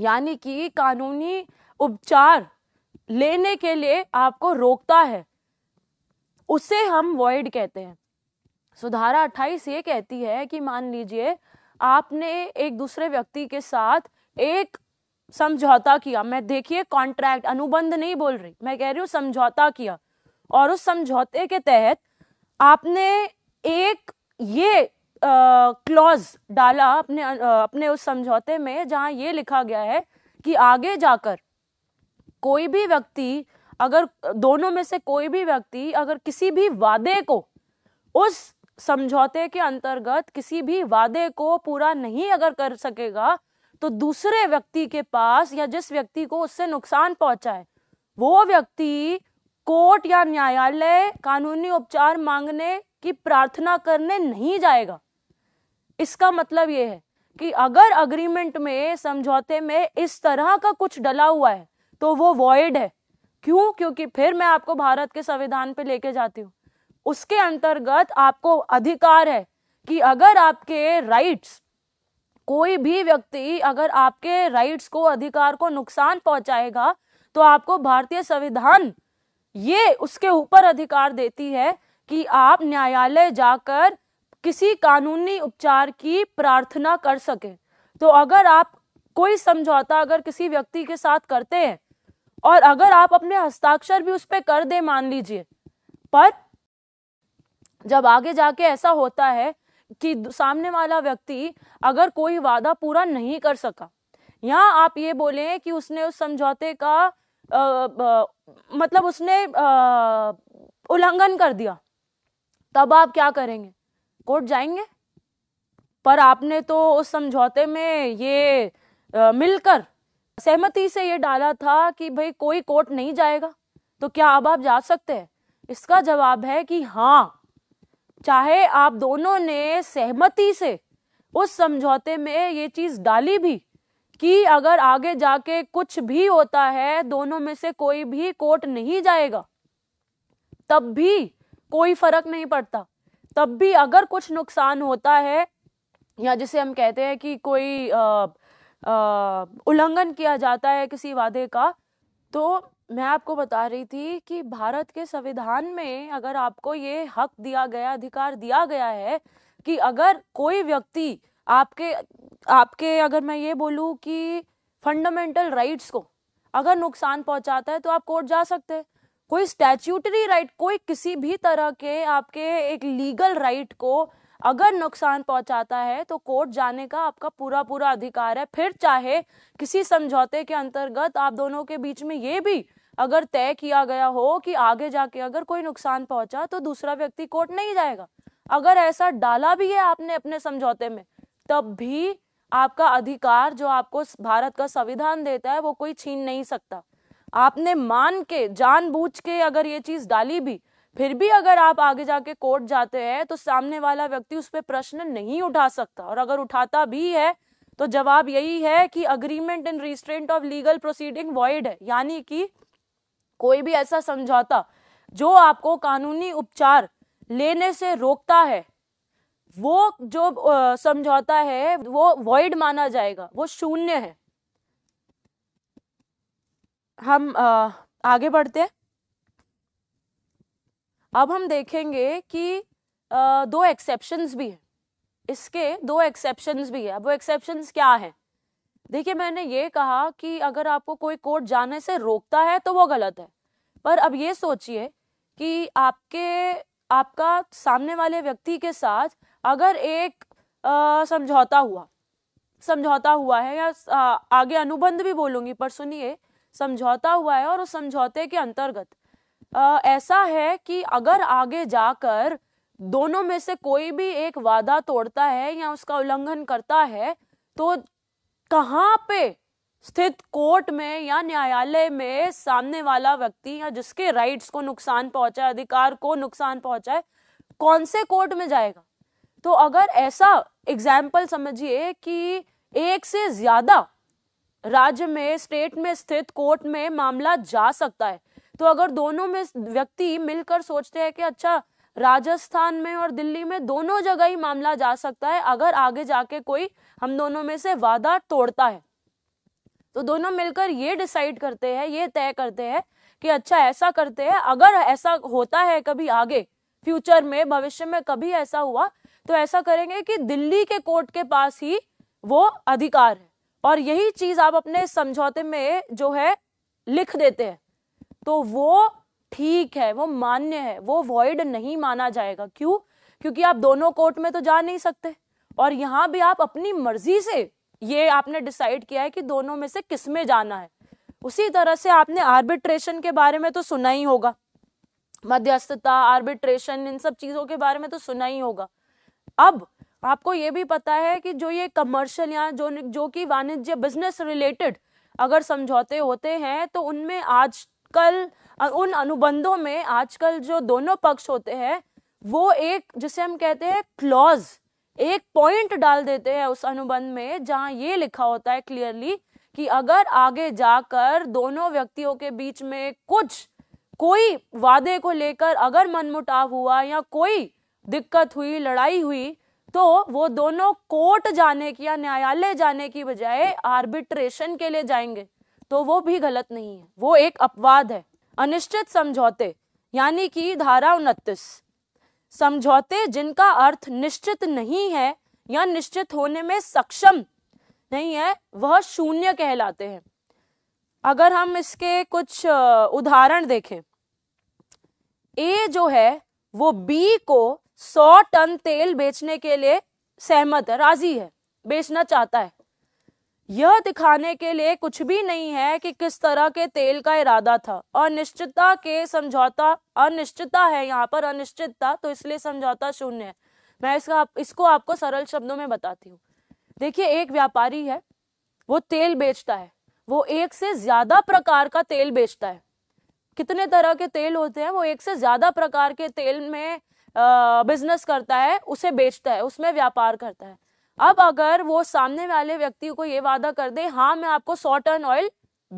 यानी कि कानूनी उपचार लेने के लिए आपको रोकता है उसे हम वॉइड कहते हैं सो धारा अट्ठाईस ये कहती है कि मान लीजिए आपने एक दूसरे व्यक्ति के साथ एक समझौता किया मैं देखिए कॉन्ट्रैक्ट अनुबंध नहीं बोल रही मैं कह रही हूँ समझौता किया और उस समझौते के तहत आपने एक ये क्लॉज डाला अपने आ, अपने उस समझौते में जहाँ ये लिखा गया है कि आगे जाकर कोई भी व्यक्ति अगर दोनों में से कोई भी व्यक्ति अगर किसी भी वादे को उस समझौते के अंतर्गत किसी भी वादे को पूरा नहीं अगर कर सकेगा तो दूसरे व्यक्ति के पास या जिस व्यक्ति को उससे नुकसान पहुंचा है वो व्यक्ति कोर्ट या न्यायालय कानूनी उपचार मांगने की प्रार्थना करने नहीं जाएगा इसका मतलब ये है कि अगर अग्रीमेंट में समझौते में इस तरह का कुछ डला हुआ है तो वो वॉइड है क्यों क्योंकि फिर मैं आपको भारत के संविधान पे लेके जाती हूँ उसके अंतर्गत आपको अधिकार है कि अगर आपके राइट्स कोई भी व्यक्ति अगर आपके राइट्स को अधिकार को नुकसान पहुंचाएगा तो आपको भारतीय संविधान ये उसके ऊपर अधिकार देती है कि आप न्यायालय जाकर किसी कानूनी उपचार की प्रार्थना कर सके तो अगर आप कोई समझौता अगर किसी व्यक्ति के साथ करते हैं और अगर आप अपने हस्ताक्षर भी उस पर कर दे मान लीजिए पर जब आगे जाके ऐसा होता है कि सामने वाला व्यक्ति अगर कोई वादा पूरा नहीं कर सका यहाँ आप ये बोले कि उसने उस समझौते का आ, आ, मतलब उसने उल्लंघन कर दिया तब आप क्या करेंगे कोर्ट जाएंगे पर आपने तो उस समझौते में ये आ, मिलकर सहमति से ये डाला था कि भाई कोई कोर्ट नहीं जाएगा तो क्या अब आप जा सकते हैं इसका जवाब है कि हाँ चाहे आप दोनों ने सहमति से उस समझौते में ये चीज डाली भी कि अगर आगे जाके कुछ भी होता है दोनों में से कोई भी कोर्ट नहीं जाएगा तब भी कोई फर्क नहीं पड़ता तब भी अगर कुछ नुकसान होता है या जिसे हम कहते हैं कि कोई उल्लंघन किया जाता है किसी वादे का तो मैं आपको बता रही थी कि भारत के संविधान में अगर आपको ये हक दिया गया अधिकार दिया गया है कि अगर कोई व्यक्ति आपके आपके अगर मैं ये बोलूँ कि फंडामेंटल राइट्स को अगर नुकसान पहुंचाता है तो आप कोर्ट जा सकते हैं कोई स्टैच्यूटरी राइट कोई किसी भी तरह के आपके एक लीगल राइट को अगर नुकसान पहुंचाता है तो कोर्ट जाने का आपका पूरा पूरा अधिकार है फिर चाहे किसी समझौते के अंतर्गत आप दोनों के बीच में ये भी अगर तय किया गया हो कि आगे जाके अगर कोई नुकसान पहुंचा तो दूसरा व्यक्ति कोर्ट नहीं जाएगा अगर ऐसा डाला भी है आपने अपने समझौते में तब भी आपका अधिकार जो आपको भारत का संविधान देता है वो कोई छीन नहीं सकता आपने मान के जानबूझ के अगर ये चीज डाली भी फिर भी अगर आप आगे जाके कोर्ट जाते हैं तो सामने वाला व्यक्ति उस पर प्रश्न नहीं उठा सकता और अगर उठाता भी है तो जवाब यही है कि agreement in restraint of legal proceeding void है यानी कि कोई भी ऐसा समझौता जो आपको कानूनी उपचार लेने से रोकता है वो जो समझौता है वो वॉइड माना जाएगा वो शून्य है हम आ, आगे बढ़ते अब हम देखेंगे कि आ, दो एक्सेप्शंस भी हैं इसके दो एक्सेप्शंस भी है अब वो एक्सेप्शंस क्या है देखिए मैंने ये कहा कि अगर आपको कोई कोर्ट जाने से रोकता है तो वो गलत है पर अब ये सोचिए कि आपके आपका सामने वाले व्यक्ति के साथ अगर एक समझौता हुआ समझौता हुआ है या आ, आगे अनुबंध भी बोलूंगी पर सुनिए समझौता हुआ है और उस समझौते के अंतर्गत आ, ऐसा है कि अगर आगे जाकर दोनों में से कोई भी एक वादा तोड़ता है या उसका उल्लंघन करता है तो कहाँ पे स्थित कोर्ट में या न्यायालय में सामने वाला व्यक्ति या जिसके राइट्स को नुकसान पहुंचा अधिकार को नुकसान पहुंचा है कौन से कोर्ट में जाएगा तो अगर ऐसा एग्जाम्पल समझिए कि एक से ज्यादा राज्य में स्टेट में स्थित कोर्ट में मामला जा सकता है तो अगर दोनों में व्यक्ति मिलकर सोचते हैं कि अच्छा राजस्थान में और दिल्ली में दोनों जगह ही मामला जा सकता है अगर आगे जाके कोई हम दोनों में से वादा तोड़ता है तो दोनों मिलकर ये डिसाइड करते हैं ये तय करते हैं कि अच्छा ऐसा करते हैं अगर ऐसा होता है कभी आगे फ्यूचर में भविष्य में कभी ऐसा हुआ तो ऐसा करेंगे कि दिल्ली के कोर्ट के पास ही वो अधिकार है और यही चीज आप अपने समझौते में जो है लिख देते हैं तो वो ठीक है वो मान्य है वो वॉइड नहीं माना जाएगा क्यों क्योंकि आप दोनों कोर्ट में तो जा नहीं सकते और यहाँ भी आप अपनी मर्जी से ये आपने डिसाइड किया है कि दोनों में से किस में जाना है उसी तरह से आपने आर्बिट्रेशन के बारे में तो सुना ही होगा मध्यस्थता आर्बिट्रेशन इन सब चीज़ों के बारे में तो सुना ही होगा अब आपको ये भी पता है कि जो ये कमर्शियल या जो जो कि वाणिज्य बिजनेस रिलेटेड अगर समझौते होते हैं तो उनमें आजकल उन अनुबंधों में आजकल जो दोनों पक्ष होते हैं वो एक जिसे हम कहते हैं क्लॉज एक पॉइंट डाल देते हैं उस अनुबंध में जहाँ ये लिखा होता है क्लियरली कि अगर आगे जाकर दोनों व्यक्तियों के बीच में कुछ कोई वादे को लेकर अगर मनमुटाव हुआ या कोई दिक्कत हुई लड़ाई हुई तो वो दोनों कोर्ट जाने की या न्यायालय जाने की बजाय आर्बिट्रेशन के लिए जाएंगे तो वो भी गलत नहीं है वो एक अपवाद है अनिश्चित समझौते यानी कि धारा उनतीस समझौते जिनका अर्थ निश्चित नहीं है या निश्चित होने में सक्षम नहीं है वह शून्य कहलाते हैं अगर हम इसके कुछ उदाहरण देखें ए जो है वो बी को सौ टन तेल बेचने के लिए सहमत है राजी है बेचना चाहता है यह दिखाने के लिए कुछ भी नहीं है कि किस तरह के तेल का इरादा था अनिश्चितता के समझौता अनिश्चितता है यहाँ पर अनिश्चितता तो इसलिए समझौता शून्य है मैं इसका इसको आपको सरल शब्दों में बताती हूँ देखिए एक व्यापारी है वो तेल बेचता है वो एक से ज्यादा प्रकार का तेल बेचता है कितने तरह के तेल होते हैं वो एक से ज्यादा प्रकार के तेल में बिजनेस करता है उसे बेचता है उसमें व्यापार करता है अब अगर वो सामने वाले व्यक्ति को ये वादा कर दे हाँ मैं आपको सौ टन ऑयल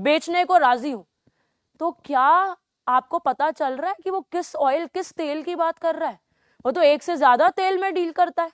बेचने को राजी हूं तो क्या आपको पता चल रहा है कि वो किस ऑयल किस तेल की बात कर रहा है वो तो एक से ज्यादा तेल में डील करता है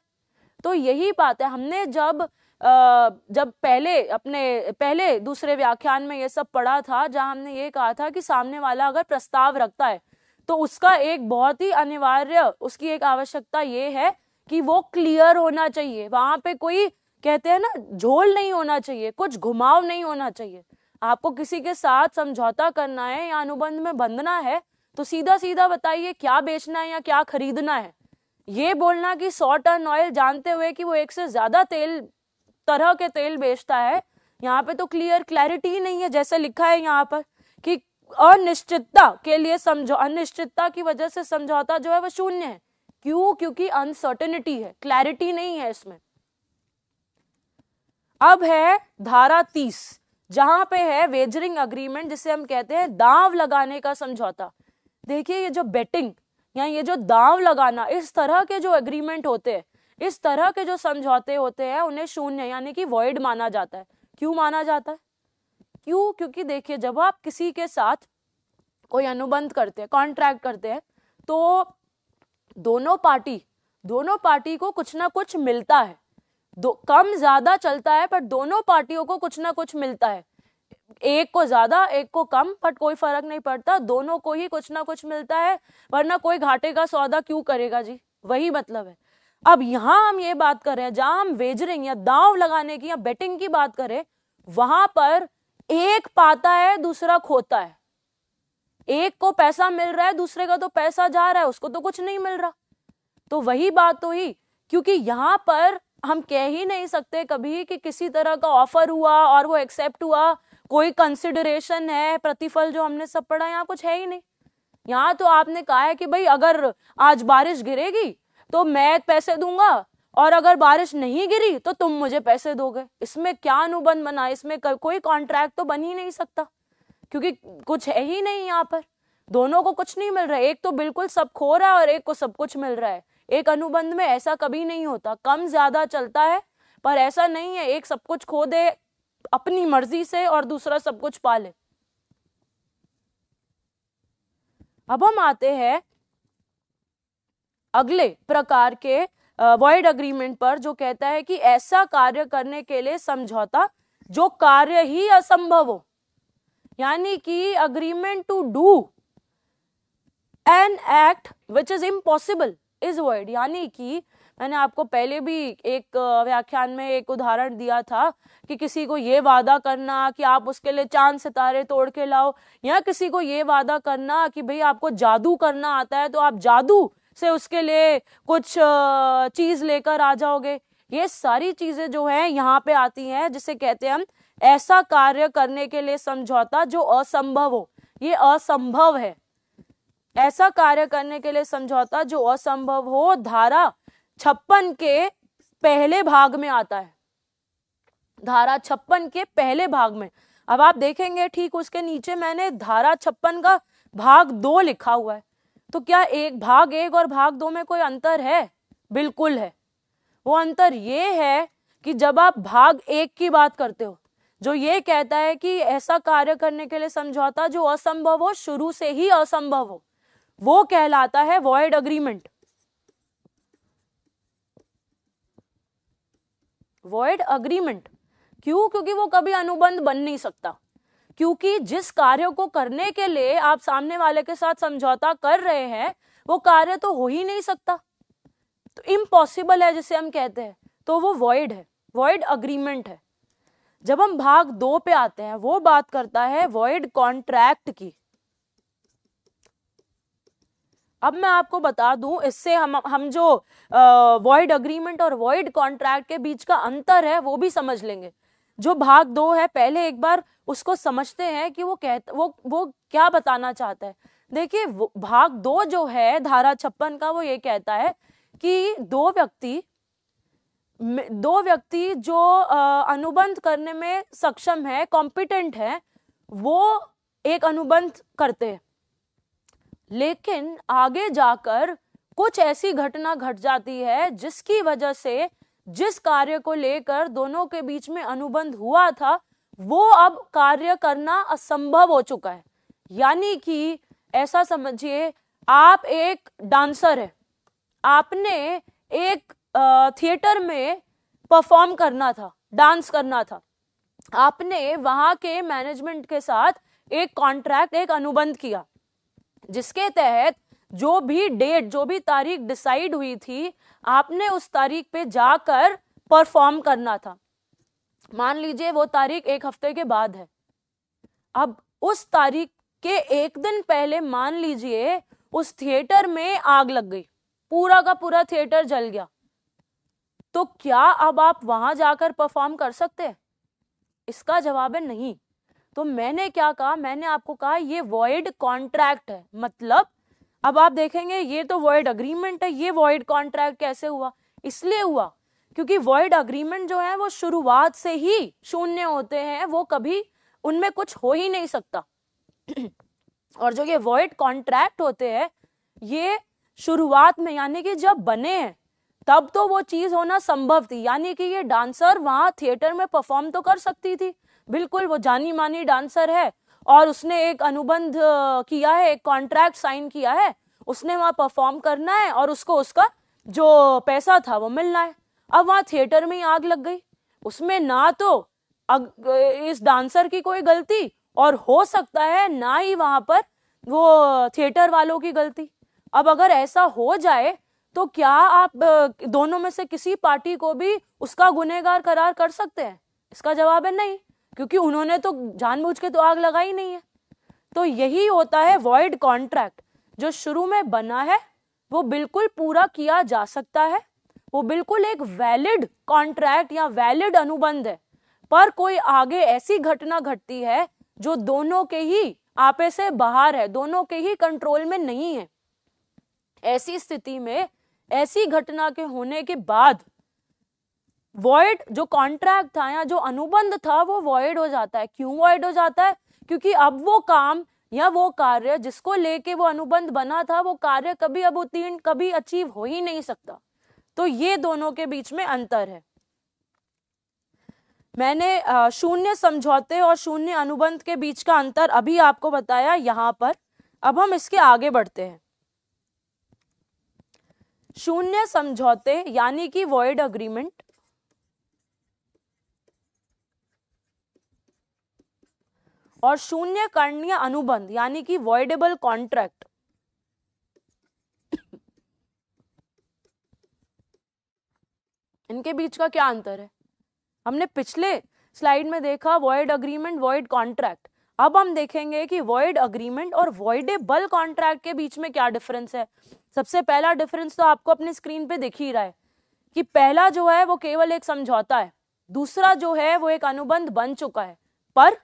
तो यही बात है हमने जब आ, जब पहले अपने पहले दूसरे व्याख्यान में ये सब पढ़ा था जहां हमने ये कहा था कि सामने वाला अगर प्रस्ताव रखता है तो उसका एक बहुत ही अनिवार्य उसकी एक आवश्यकता ये है कि वो क्लियर होना चाहिए वहां पे कोई कहते हैं ना झोल नहीं होना चाहिए कुछ घुमाव नहीं होना चाहिए आपको किसी के साथ समझौता करना है या अनुबंध में बंधना है तो सीधा सीधा बताइए क्या बेचना है या क्या खरीदना है ये बोलना कि सौ टन ऑयल जानते हुए कि वो एक से ज्यादा तेल तरह के तेल बेचता है यहाँ पे तो क्लियर क्लैरिटी ही नहीं है जैसे लिखा है यहाँ पर कि अनिश्चितता के लिए समझो अनिश्चितता की वजह से समझौता जो है वह शून्य है क्यों क्योंकि अनसर्टेनिटी है क्लैरिटी नहीं है इसमें अब है धारा तीस जहां पे है वेजरिंग अग्रीमेंट जिसे हम कहते हैं दाव लगाने का समझौता देखिए ये जो बेटिंग या ये जो दाव लगाना इस तरह के जो अग्रीमेंट होते हैं इस तरह के जो समझौते होते हैं उन्हें शून्य यानी कि वॉइड माना जाता है क्यों माना जाता है क्यों क्योंकि देखिए जब आप किसी के साथ कोई अनुबंध करते हैं कॉन्ट्रैक्ट करते हैं तो दोनों पार्टी दोनों पार्टी को कुछ ना कुछ मिलता है दो कम ज्यादा चलता है पर दोनों पार्टियों को कुछ ना कुछ मिलता है एक को ज्यादा एक को कम बट कोई फर्क नहीं पड़ता दोनों को ही कुछ ना कुछ मिलता है वरना कोई घाटे का सौदा क्यों करेगा जी वही मतलब है अब यहाँ हम ये बात कर रहे हैं जहां हम वेजरिंग या दाव लगाने की या बेटिंग की बात करें वहां पर एक पाता है दूसरा खोता है एक को पैसा मिल रहा है दूसरे का तो पैसा जा रहा है उसको तो कुछ नहीं मिल रहा तो वही बात तो ही क्योंकि यहाँ पर हम कह ही नहीं सकते कभी कि किसी तरह का ऑफर हुआ और वो एक्सेप्ट हुआ कोई कंसिडरेशन है प्रतिफल जो हमने सब पढ़ा यहाँ कुछ है ही नहीं यहाँ तो आपने कहा है कि भाई अगर आज बारिश गिरेगी तो मैं पैसे दूंगा और अगर बारिश नहीं गिरी तो तुम मुझे पैसे दोगे इसमें क्या अनुबंध बना इसमें कोई कॉन्ट्रैक्ट तो बन ही नहीं सकता क्योंकि कुछ है ही नहीं यहाँ पर दोनों को कुछ नहीं मिल रहा है एक तो बिल्कुल सब खो रहा है और एक को सब कुछ मिल रहा है एक अनुबंध में ऐसा कभी नहीं होता कम ज्यादा चलता है पर ऐसा नहीं है एक सब कुछ खो दे अपनी मर्जी से और दूसरा सब कुछ पा ले अब हम आते हैं अगले प्रकार के वर्ल्ड अग्रीमेंट पर जो कहता है कि ऐसा कार्य करने के लिए समझौता जो कार्य ही असंभव हो यानी कि agreement to do an act which is impossible is void यानी कि मैंने आपको पहले भी एक व्याख्यान में एक उदाहरण दिया था कि किसी को ये वादा करना कि आप उसके लिए चांद सितारे तोड़ के लाओ या किसी को ये वादा करना कि भाई आपको जादू करना आता है तो आप जादू से उसके लिए कुछ चीज लेकर आ जाओगे ये सारी चीजें जो है यहाँ पे आती हैं जिसे कहते हैं हम ऐसा कार्य करने के लिए समझौता जो असंभव हो ये असंभव है ऐसा कार्य करने के लिए समझौता जो असंभव हो धारा छप्पन के पहले भाग में आता है धारा छप्पन के पहले भाग में अब आप देखेंगे ठीक उसके नीचे मैंने धारा छप्पन का भाग दो लिखा हुआ है तो क्या एक भाग एक और भाग दो में कोई अंतर है बिल्कुल है वो अंतर ये है कि जब आप भाग एक की बात करते हो जो ये कहता है कि ऐसा कार्य करने के लिए समझौता जो असंभव हो शुरू से ही असंभव हो वो कहलाता है वॉइड अग्रीमेंट वॉइड अग्रीमेंट क्यों क्योंकि वो कभी अनुबंध बन नहीं सकता क्योंकि जिस कार्य को करने के लिए आप सामने वाले के साथ समझौता कर रहे हैं वो कार्य तो हो ही नहीं सकता तो इम्पॉसिबल है जिसे हम कहते हैं तो वो वॉइड है वॉइड अग्रीमेंट है जब हम भाग दो पे आते हैं वो बात करता है वॉइड कॉन्ट्रैक्ट की अब मैं आपको बता दूं इससे हम हम जो वॉइड अग्रीमेंट और वॉइड कॉन्ट्रैक्ट के बीच का अंतर है वो भी समझ लेंगे जो भाग दो है पहले एक बार उसको समझते हैं कि वो कहता वो वो क्या बताना चाहता है देखिए भाग दो जो है धारा छप्पन का वो ये कहता है कि दो व्यक्ति दो व्यक्ति जो अनुबंध करने में सक्षम है कॉम्पिटेंट है वो एक अनुबंध करते लेकिन आगे जाकर कुछ ऐसी घटना घट जाती है जिसकी वजह से जिस कार्य को लेकर दोनों के बीच में अनुबंध हुआ था वो अब कार्य करना असंभव हो चुका है यानी कि ऐसा समझिए आप एक डांसर है आपने एक थिएटर में परफॉर्म करना था डांस करना था आपने वहां के मैनेजमेंट के साथ एक कॉन्ट्रैक्ट एक अनुबंध किया जिसके तहत जो भी डेट जो भी तारीख डिसाइड हुई थी आपने उस तारीख पे जाकर परफॉर्म करना था मान लीजिए वो तारीख एक हफ्ते के बाद है अब उस तारीख के एक दिन पहले मान लीजिए उस थिएटर में आग लग गई पूरा का पूरा थिएटर जल गया तो क्या अब आप वहां जाकर परफॉर्म कर सकते इसका जवाब है नहीं तो मैंने क्या कहा मैंने आपको कहा ये वॉइड कॉन्ट्रैक्ट है मतलब अब आप देखेंगे ये तो वॉइड अग्रीमेंट है ये वॉइड कॉन्ट्रैक्ट कैसे हुआ इसलिए हुआ क्योंकि वॉइड अग्रीमेंट जो है वो शुरुआत से ही शून्य होते हैं वो कभी उनमें कुछ हो ही नहीं सकता <clears throat> और जो ये वॉइड कॉन्ट्रैक्ट होते हैं ये शुरुआत में यानी कि जब बने हैं तब तो वो चीज होना संभव थी यानी कि ये डांसर वहाँ थिएटर में परफॉर्म तो कर सकती थी बिल्कुल वो जानी मानी डांसर है और उसने एक अनुबंध किया है एक कॉन्ट्रैक्ट साइन किया है उसने वहाँ परफॉर्म करना है और उसको उसका जो पैसा था वो मिलना है अब वहाँ थिएटर में ही आग लग गई उसमें ना तो अग, इस डांसर की कोई गलती और हो सकता है ना ही वहाँ पर वो थिएटर वालों की गलती अब अगर ऐसा हो जाए तो क्या आप दोनों में से किसी पार्टी को भी उसका गुनहगार करार कर सकते हैं इसका जवाब है नहीं क्योंकि उन्होंने तो जानबूझ के तो आग लगाई नहीं है तो यही होता है वॉइड कॉन्ट्रैक्ट जो शुरू में बना है वो बिल्कुल पूरा किया जा सकता है वो बिल्कुल एक वैलिड कॉन्ट्रैक्ट या वैलिड अनुबंध है पर कोई आगे ऐसी घटना घटती है जो दोनों के ही आपे से बाहर है दोनों के ही कंट्रोल में नहीं है ऐसी स्थिति में ऐसी घटना के होने के बाद वॉइड जो कॉन्ट्रैक्ट था या जो अनुबंध था वो वॉइड हो जाता है क्यों वॉइड हो जाता है क्योंकि अब वो काम या वो कार्य जिसको लेके वो अनुबंध बना था वो कार्य कभी अब उत्तीर्ण कभी अचीव हो ही नहीं सकता तो ये दोनों के बीच में अंतर है मैंने शून्य समझौते और शून्य अनुबंध के बीच का अंतर अभी आपको बताया यहाँ पर अब हम इसके आगे बढ़ते हैं शून्य समझौते यानी कि वॉइड अग्रीमेंट और शून्य करणीय अनुबंध यानी कि वॉइडेबल कॉन्ट्रैक्ट इनके बीच का क्या अंतर है हमने पिछले स्लाइड में देखा वॉइड अग्रीमेंट वॉइड कॉन्ट्रैक्ट अब हम देखेंगे कि वॉइड अग्रीमेंट और वॉइडेबल कॉन्ट्रैक्ट के बीच में क्या डिफरेंस है सबसे पहला डिफरेंस तो आपको अपनी स्क्रीन पे दिख ही रहा है कि पहला जो है वो केवल एक समझौता है दूसरा जो है वो एक अनुबंध बन चुका है पर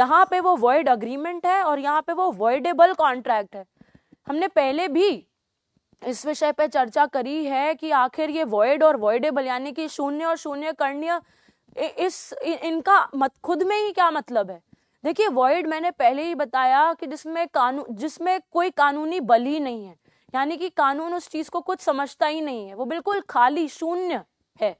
यहाँ पे वो वर्ड अग्रीमेंट है और यहाँ पे वो वर्डेबल कॉन्ट्रैक्ट है हमने पहले भी इस विषय पे चर्चा करी है कि आखिर ये वर्ड और वर्डेबल यानी कि शून्य और शून्य कर्णीय इस इनका मत खुद में ही क्या मतलब है देखिए वर्ड मैंने पहले ही बताया कि जिसमें कानून जिसमें कोई कानूनी बल ही नहीं है यानी कि कानून उस चीज को कुछ समझता ही नहीं है वो बिल्कुल खाली शून्य है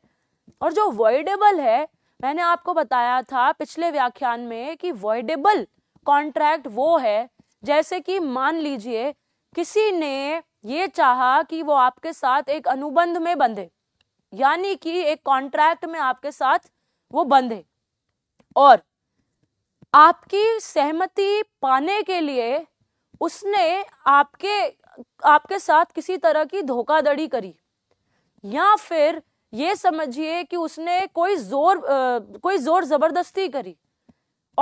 और जो वर्डेबल है मैंने आपको बताया था पिछले व्याख्यान में कि वर्डेबल कॉन्ट्रैक्ट वो है जैसे कि मान लीजिए किसी ने ये चाहा कि वो आपके साथ एक अनुबंध में बंधे यानी कि एक कॉन्ट्रैक्ट में आपके साथ वो बंधे और आपकी सहमति पाने के लिए उसने आपके आपके साथ किसी तरह की धोखाधड़ी करी या फिर ये समझिए कि उसने कोई जोर आ, कोई जोर जबरदस्ती करी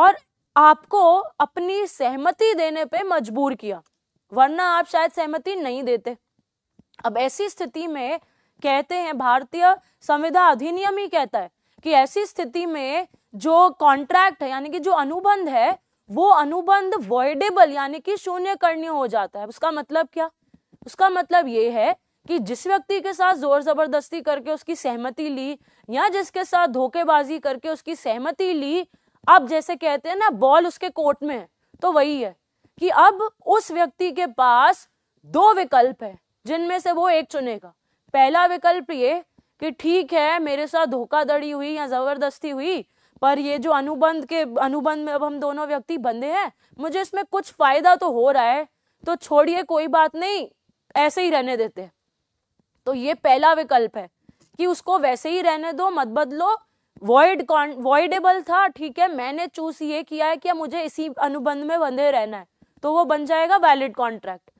और आपको अपनी सहमति देने पे मजबूर किया वरना आप शायद सहमति नहीं देते अब ऐसी स्थिति में कहते हैं भारतीय संविधान अधिनियम ही कहता है कि ऐसी स्थिति में जो कॉन्ट्रैक्ट है यानी कि जो अनुबंध है वो अनुबंध वॉइडेबल यानी कि शून्य करनी हो जाता है उसका मतलब क्या उसका मतलब ये है कि जिस व्यक्ति के साथ जोर जबरदस्ती करके उसकी सहमति ली या जिसके साथ धोखेबाजी करके उसकी सहमति ली अब जैसे कहते हैं ना बॉल उसके कोर्ट में है तो वही है कि अब उस व्यक्ति के पास दो विकल्प है जिनमें से वो एक चुनेगा पहला विकल्प ये कि ठीक है मेरे साथ धोखाधड़ी हुई या जबरदस्ती हुई पर ये जो अनुबंध के अनुबंध में अब हम दोनों व्यक्ति बंधे हैं मुझे इसमें कुछ फायदा तो हो रहा है तो छोड़िए कोई बात नहीं ऐसे ही रहने देते तो ये पहला विकल्प है कि उसको वैसे ही रहने दो मत बदलो वॉइड वॉइडेबल था ठीक है मैंने चूज ये किया है कि मुझे इसी अनुबंध में बंधे रहना है तो वो बन जाएगा वैलिड कॉन्ट्रैक्ट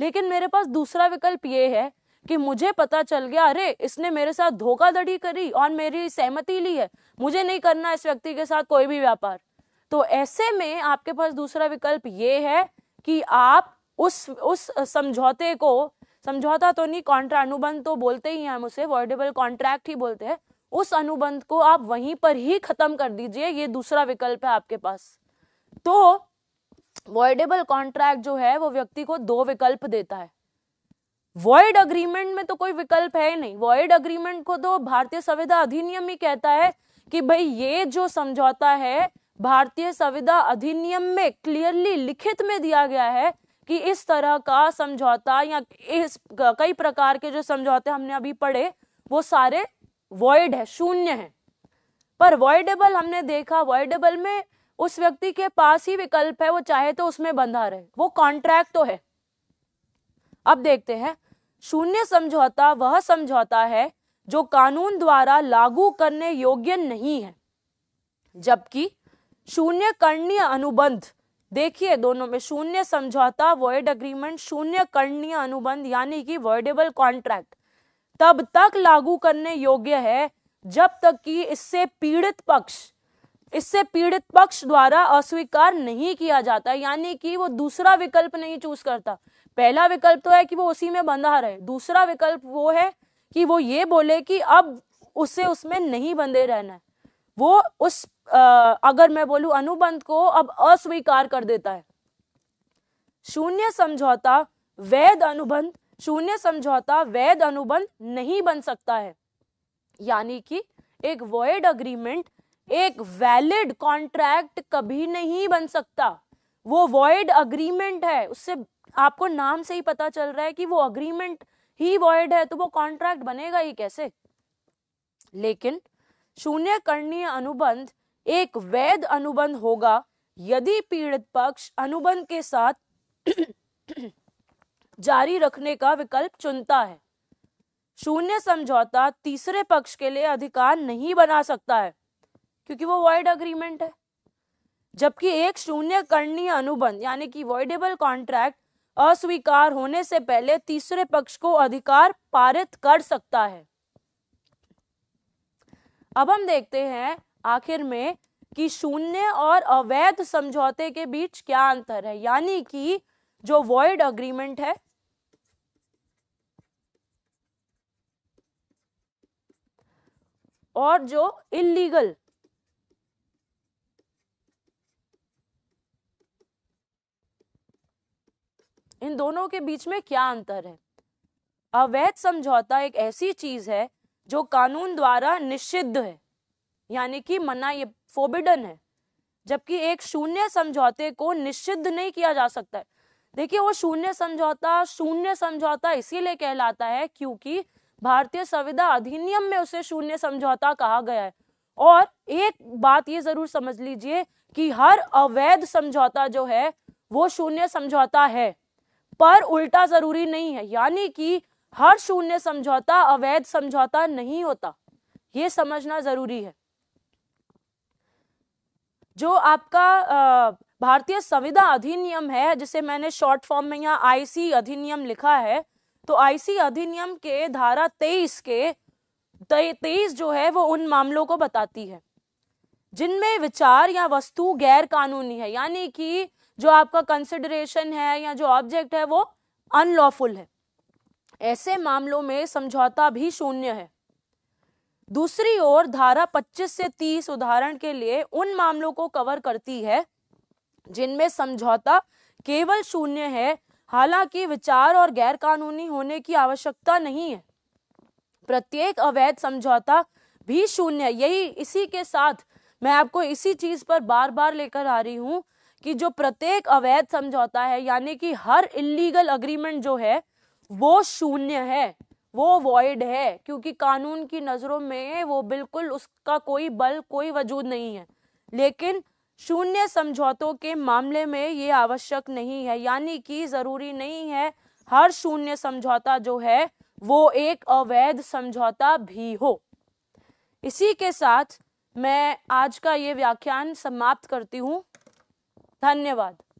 लेकिन मेरे पास दूसरा विकल्प ये है कि मुझे पता चल गया अरे इसने मेरे साथ धोखाधड़ी करी और मेरी सहमति ली है मुझे नहीं करना इस व्यक्ति के साथ कोई भी व्यापार तो ऐसे में आपके पास दूसरा विकल्प ये है कि आप उस उस समझौते को समझौता तो नहीं कॉन्ट्रा अनुबंध तो बोलते ही हम उसे वर्डेबल कॉन्ट्रैक्ट ही बोलते हैं उस अनुबंध को आप वहीं पर ही खत्म कर दीजिए ये दूसरा विकल्प है आपके पास तो वर्डेबल कॉन्ट्रैक्ट जो है वो व्यक्ति को दो विकल्प देता है वॉइड अग्रीमेंट में तो कोई विकल्प है नहीं वॉइड अग्रीमेंट को तो भारतीय संविदा अधिनियम ही कहता है कि भाई ये जो समझौता है भारतीय संविदा अधिनियम में क्लियरली लिखित में दिया गया है कि इस तरह का समझौता या इस कई प्रकार के जो समझौते हमने अभी पढ़े वो सारे वॉइड है शून्य है पर वॉइडेबल हमने देखा वॉइडेबल में उस व्यक्ति के पास ही विकल्प है वो चाहे तो उसमें बंधा रहे वो कॉन्ट्रैक्ट तो है अब देखते हैं शून्य समझौता वह समझौता है जो कानून द्वारा लागू करने योग्य नहीं है जबकि शून्य कर्णीय अनुबंध देखिए दोनों में शून्य समझौता वर्ड अग्रीमेंट शून्य कर्णीय अनुबंध यानी कि वर्डेबल कॉन्ट्रैक्ट तब तक लागू करने योग्य है जब तक कि इससे पीड़ित पक्ष इससे पीड़ित पक्ष द्वारा अस्वीकार नहीं किया जाता यानी कि वो दूसरा विकल्प नहीं चूज करता पहला विकल्प तो है कि वो उसी में बंधा रहे दूसरा विकल्प वो है कि वो ये बोले कि अब उसे उसमें नहीं बंधे रहना है वो उस आ, अगर मैं बोलू अनुबंध को अब अस्वीकार कर देता है शून्य समझौता वैध अनुबंध शून्य समझौता वैध अनुबंध नहीं बन सकता है यानी कि एक वॉइड अग्रीमेंट एक वैलिड कॉन्ट्रैक्ट कभी नहीं बन सकता वो वॉइड अग्रीमेंट है उससे आपको नाम से ही पता चल रहा है कि वो अग्रीमेंट ही वॉइड है तो वो कॉन्ट्रैक्ट बनेगा ही कैसे लेकिन शून्य करणीय अनुबंध एक वैध अनुबंध होगा यदि पीड़ित पक्ष अनुबंध के साथ <clears throat> जारी रखने का विकल्प चुनता है शून्य समझौता तीसरे पक्ष के लिए अधिकार नहीं बना सकता है क्योंकि वो वॉइड अग्रीमेंट है जबकि एक शून्य करणीय अनुबंध यानी कि वॉइडेबल कॉन्ट्रैक्ट अस्वीकार होने से पहले तीसरे पक्ष को अधिकार पारित कर सकता है अब हम देखते हैं आखिर में कि शून्य और अवैध समझौते के बीच क्या अंतर है यानी कि जो वॉइड अग्रीमेंट है और जो इलीगल इन दोनों के बीच में क्या अंतर है अवैध समझौता एक ऐसी चीज है जो कानून द्वारा निषिद्ध है यानी कि मना ये फोबिडन है जबकि एक शून्य समझौते को निषिद्ध नहीं किया जा सकता है देखिए वो शून्य समझौता शून्य समझौता इसीलिए कहलाता है क्योंकि भारतीय संविधा अधिनियम में उसे शून्य समझौता कहा गया है और एक बात ये जरूर समझ लीजिए कि हर अवैध समझौता जो है वो शून्य समझौता है पर उल्टा जरूरी नहीं है यानी कि हर शून्य समझौता अवैध समझौता नहीं होता ये समझना जरूरी है जो आपका भारतीय संविधा अधिनियम है जिसे मैंने शॉर्ट फॉर्म में यहाँ आईसी अधिनियम लिखा है तो आईसी अधिनियम के धारा तेईस के तेईस जो है वो उन मामलों को बताती है जिनमें विचार या वस्तु गैर कानूनी है यानी कि जो आपका कंसिडरेशन है या जो ऑब्जेक्ट है वो अनलॉफुल है ऐसे मामलों में समझौता भी शून्य है दूसरी ओर धारा 25 से 30 उदाहरण के लिए उन मामलों को कवर करती है जिनमें समझौता केवल शून्य है हालांकि विचार और गैर कानूनी होने की आवश्यकता नहीं है प्रत्येक अवैध समझौता भी शून्य यही इसी के साथ मैं आपको इसी चीज पर बार बार लेकर आ रही हूँ कि जो प्रत्येक अवैध समझौता है यानी कि हर इलीगल अग्रीमेंट जो है वो शून्य है वो वॉइड है क्योंकि कानून की नज़रों में वो बिल्कुल उसका कोई बल कोई वजूद नहीं है लेकिन शून्य समझौतों के मामले में ये आवश्यक नहीं है यानी कि ज़रूरी नहीं है हर शून्य समझौता जो है वो एक अवैध समझौता भी हो इसी के साथ मैं आज का ये व्याख्यान समाप्त करती हूँ धन्यवाद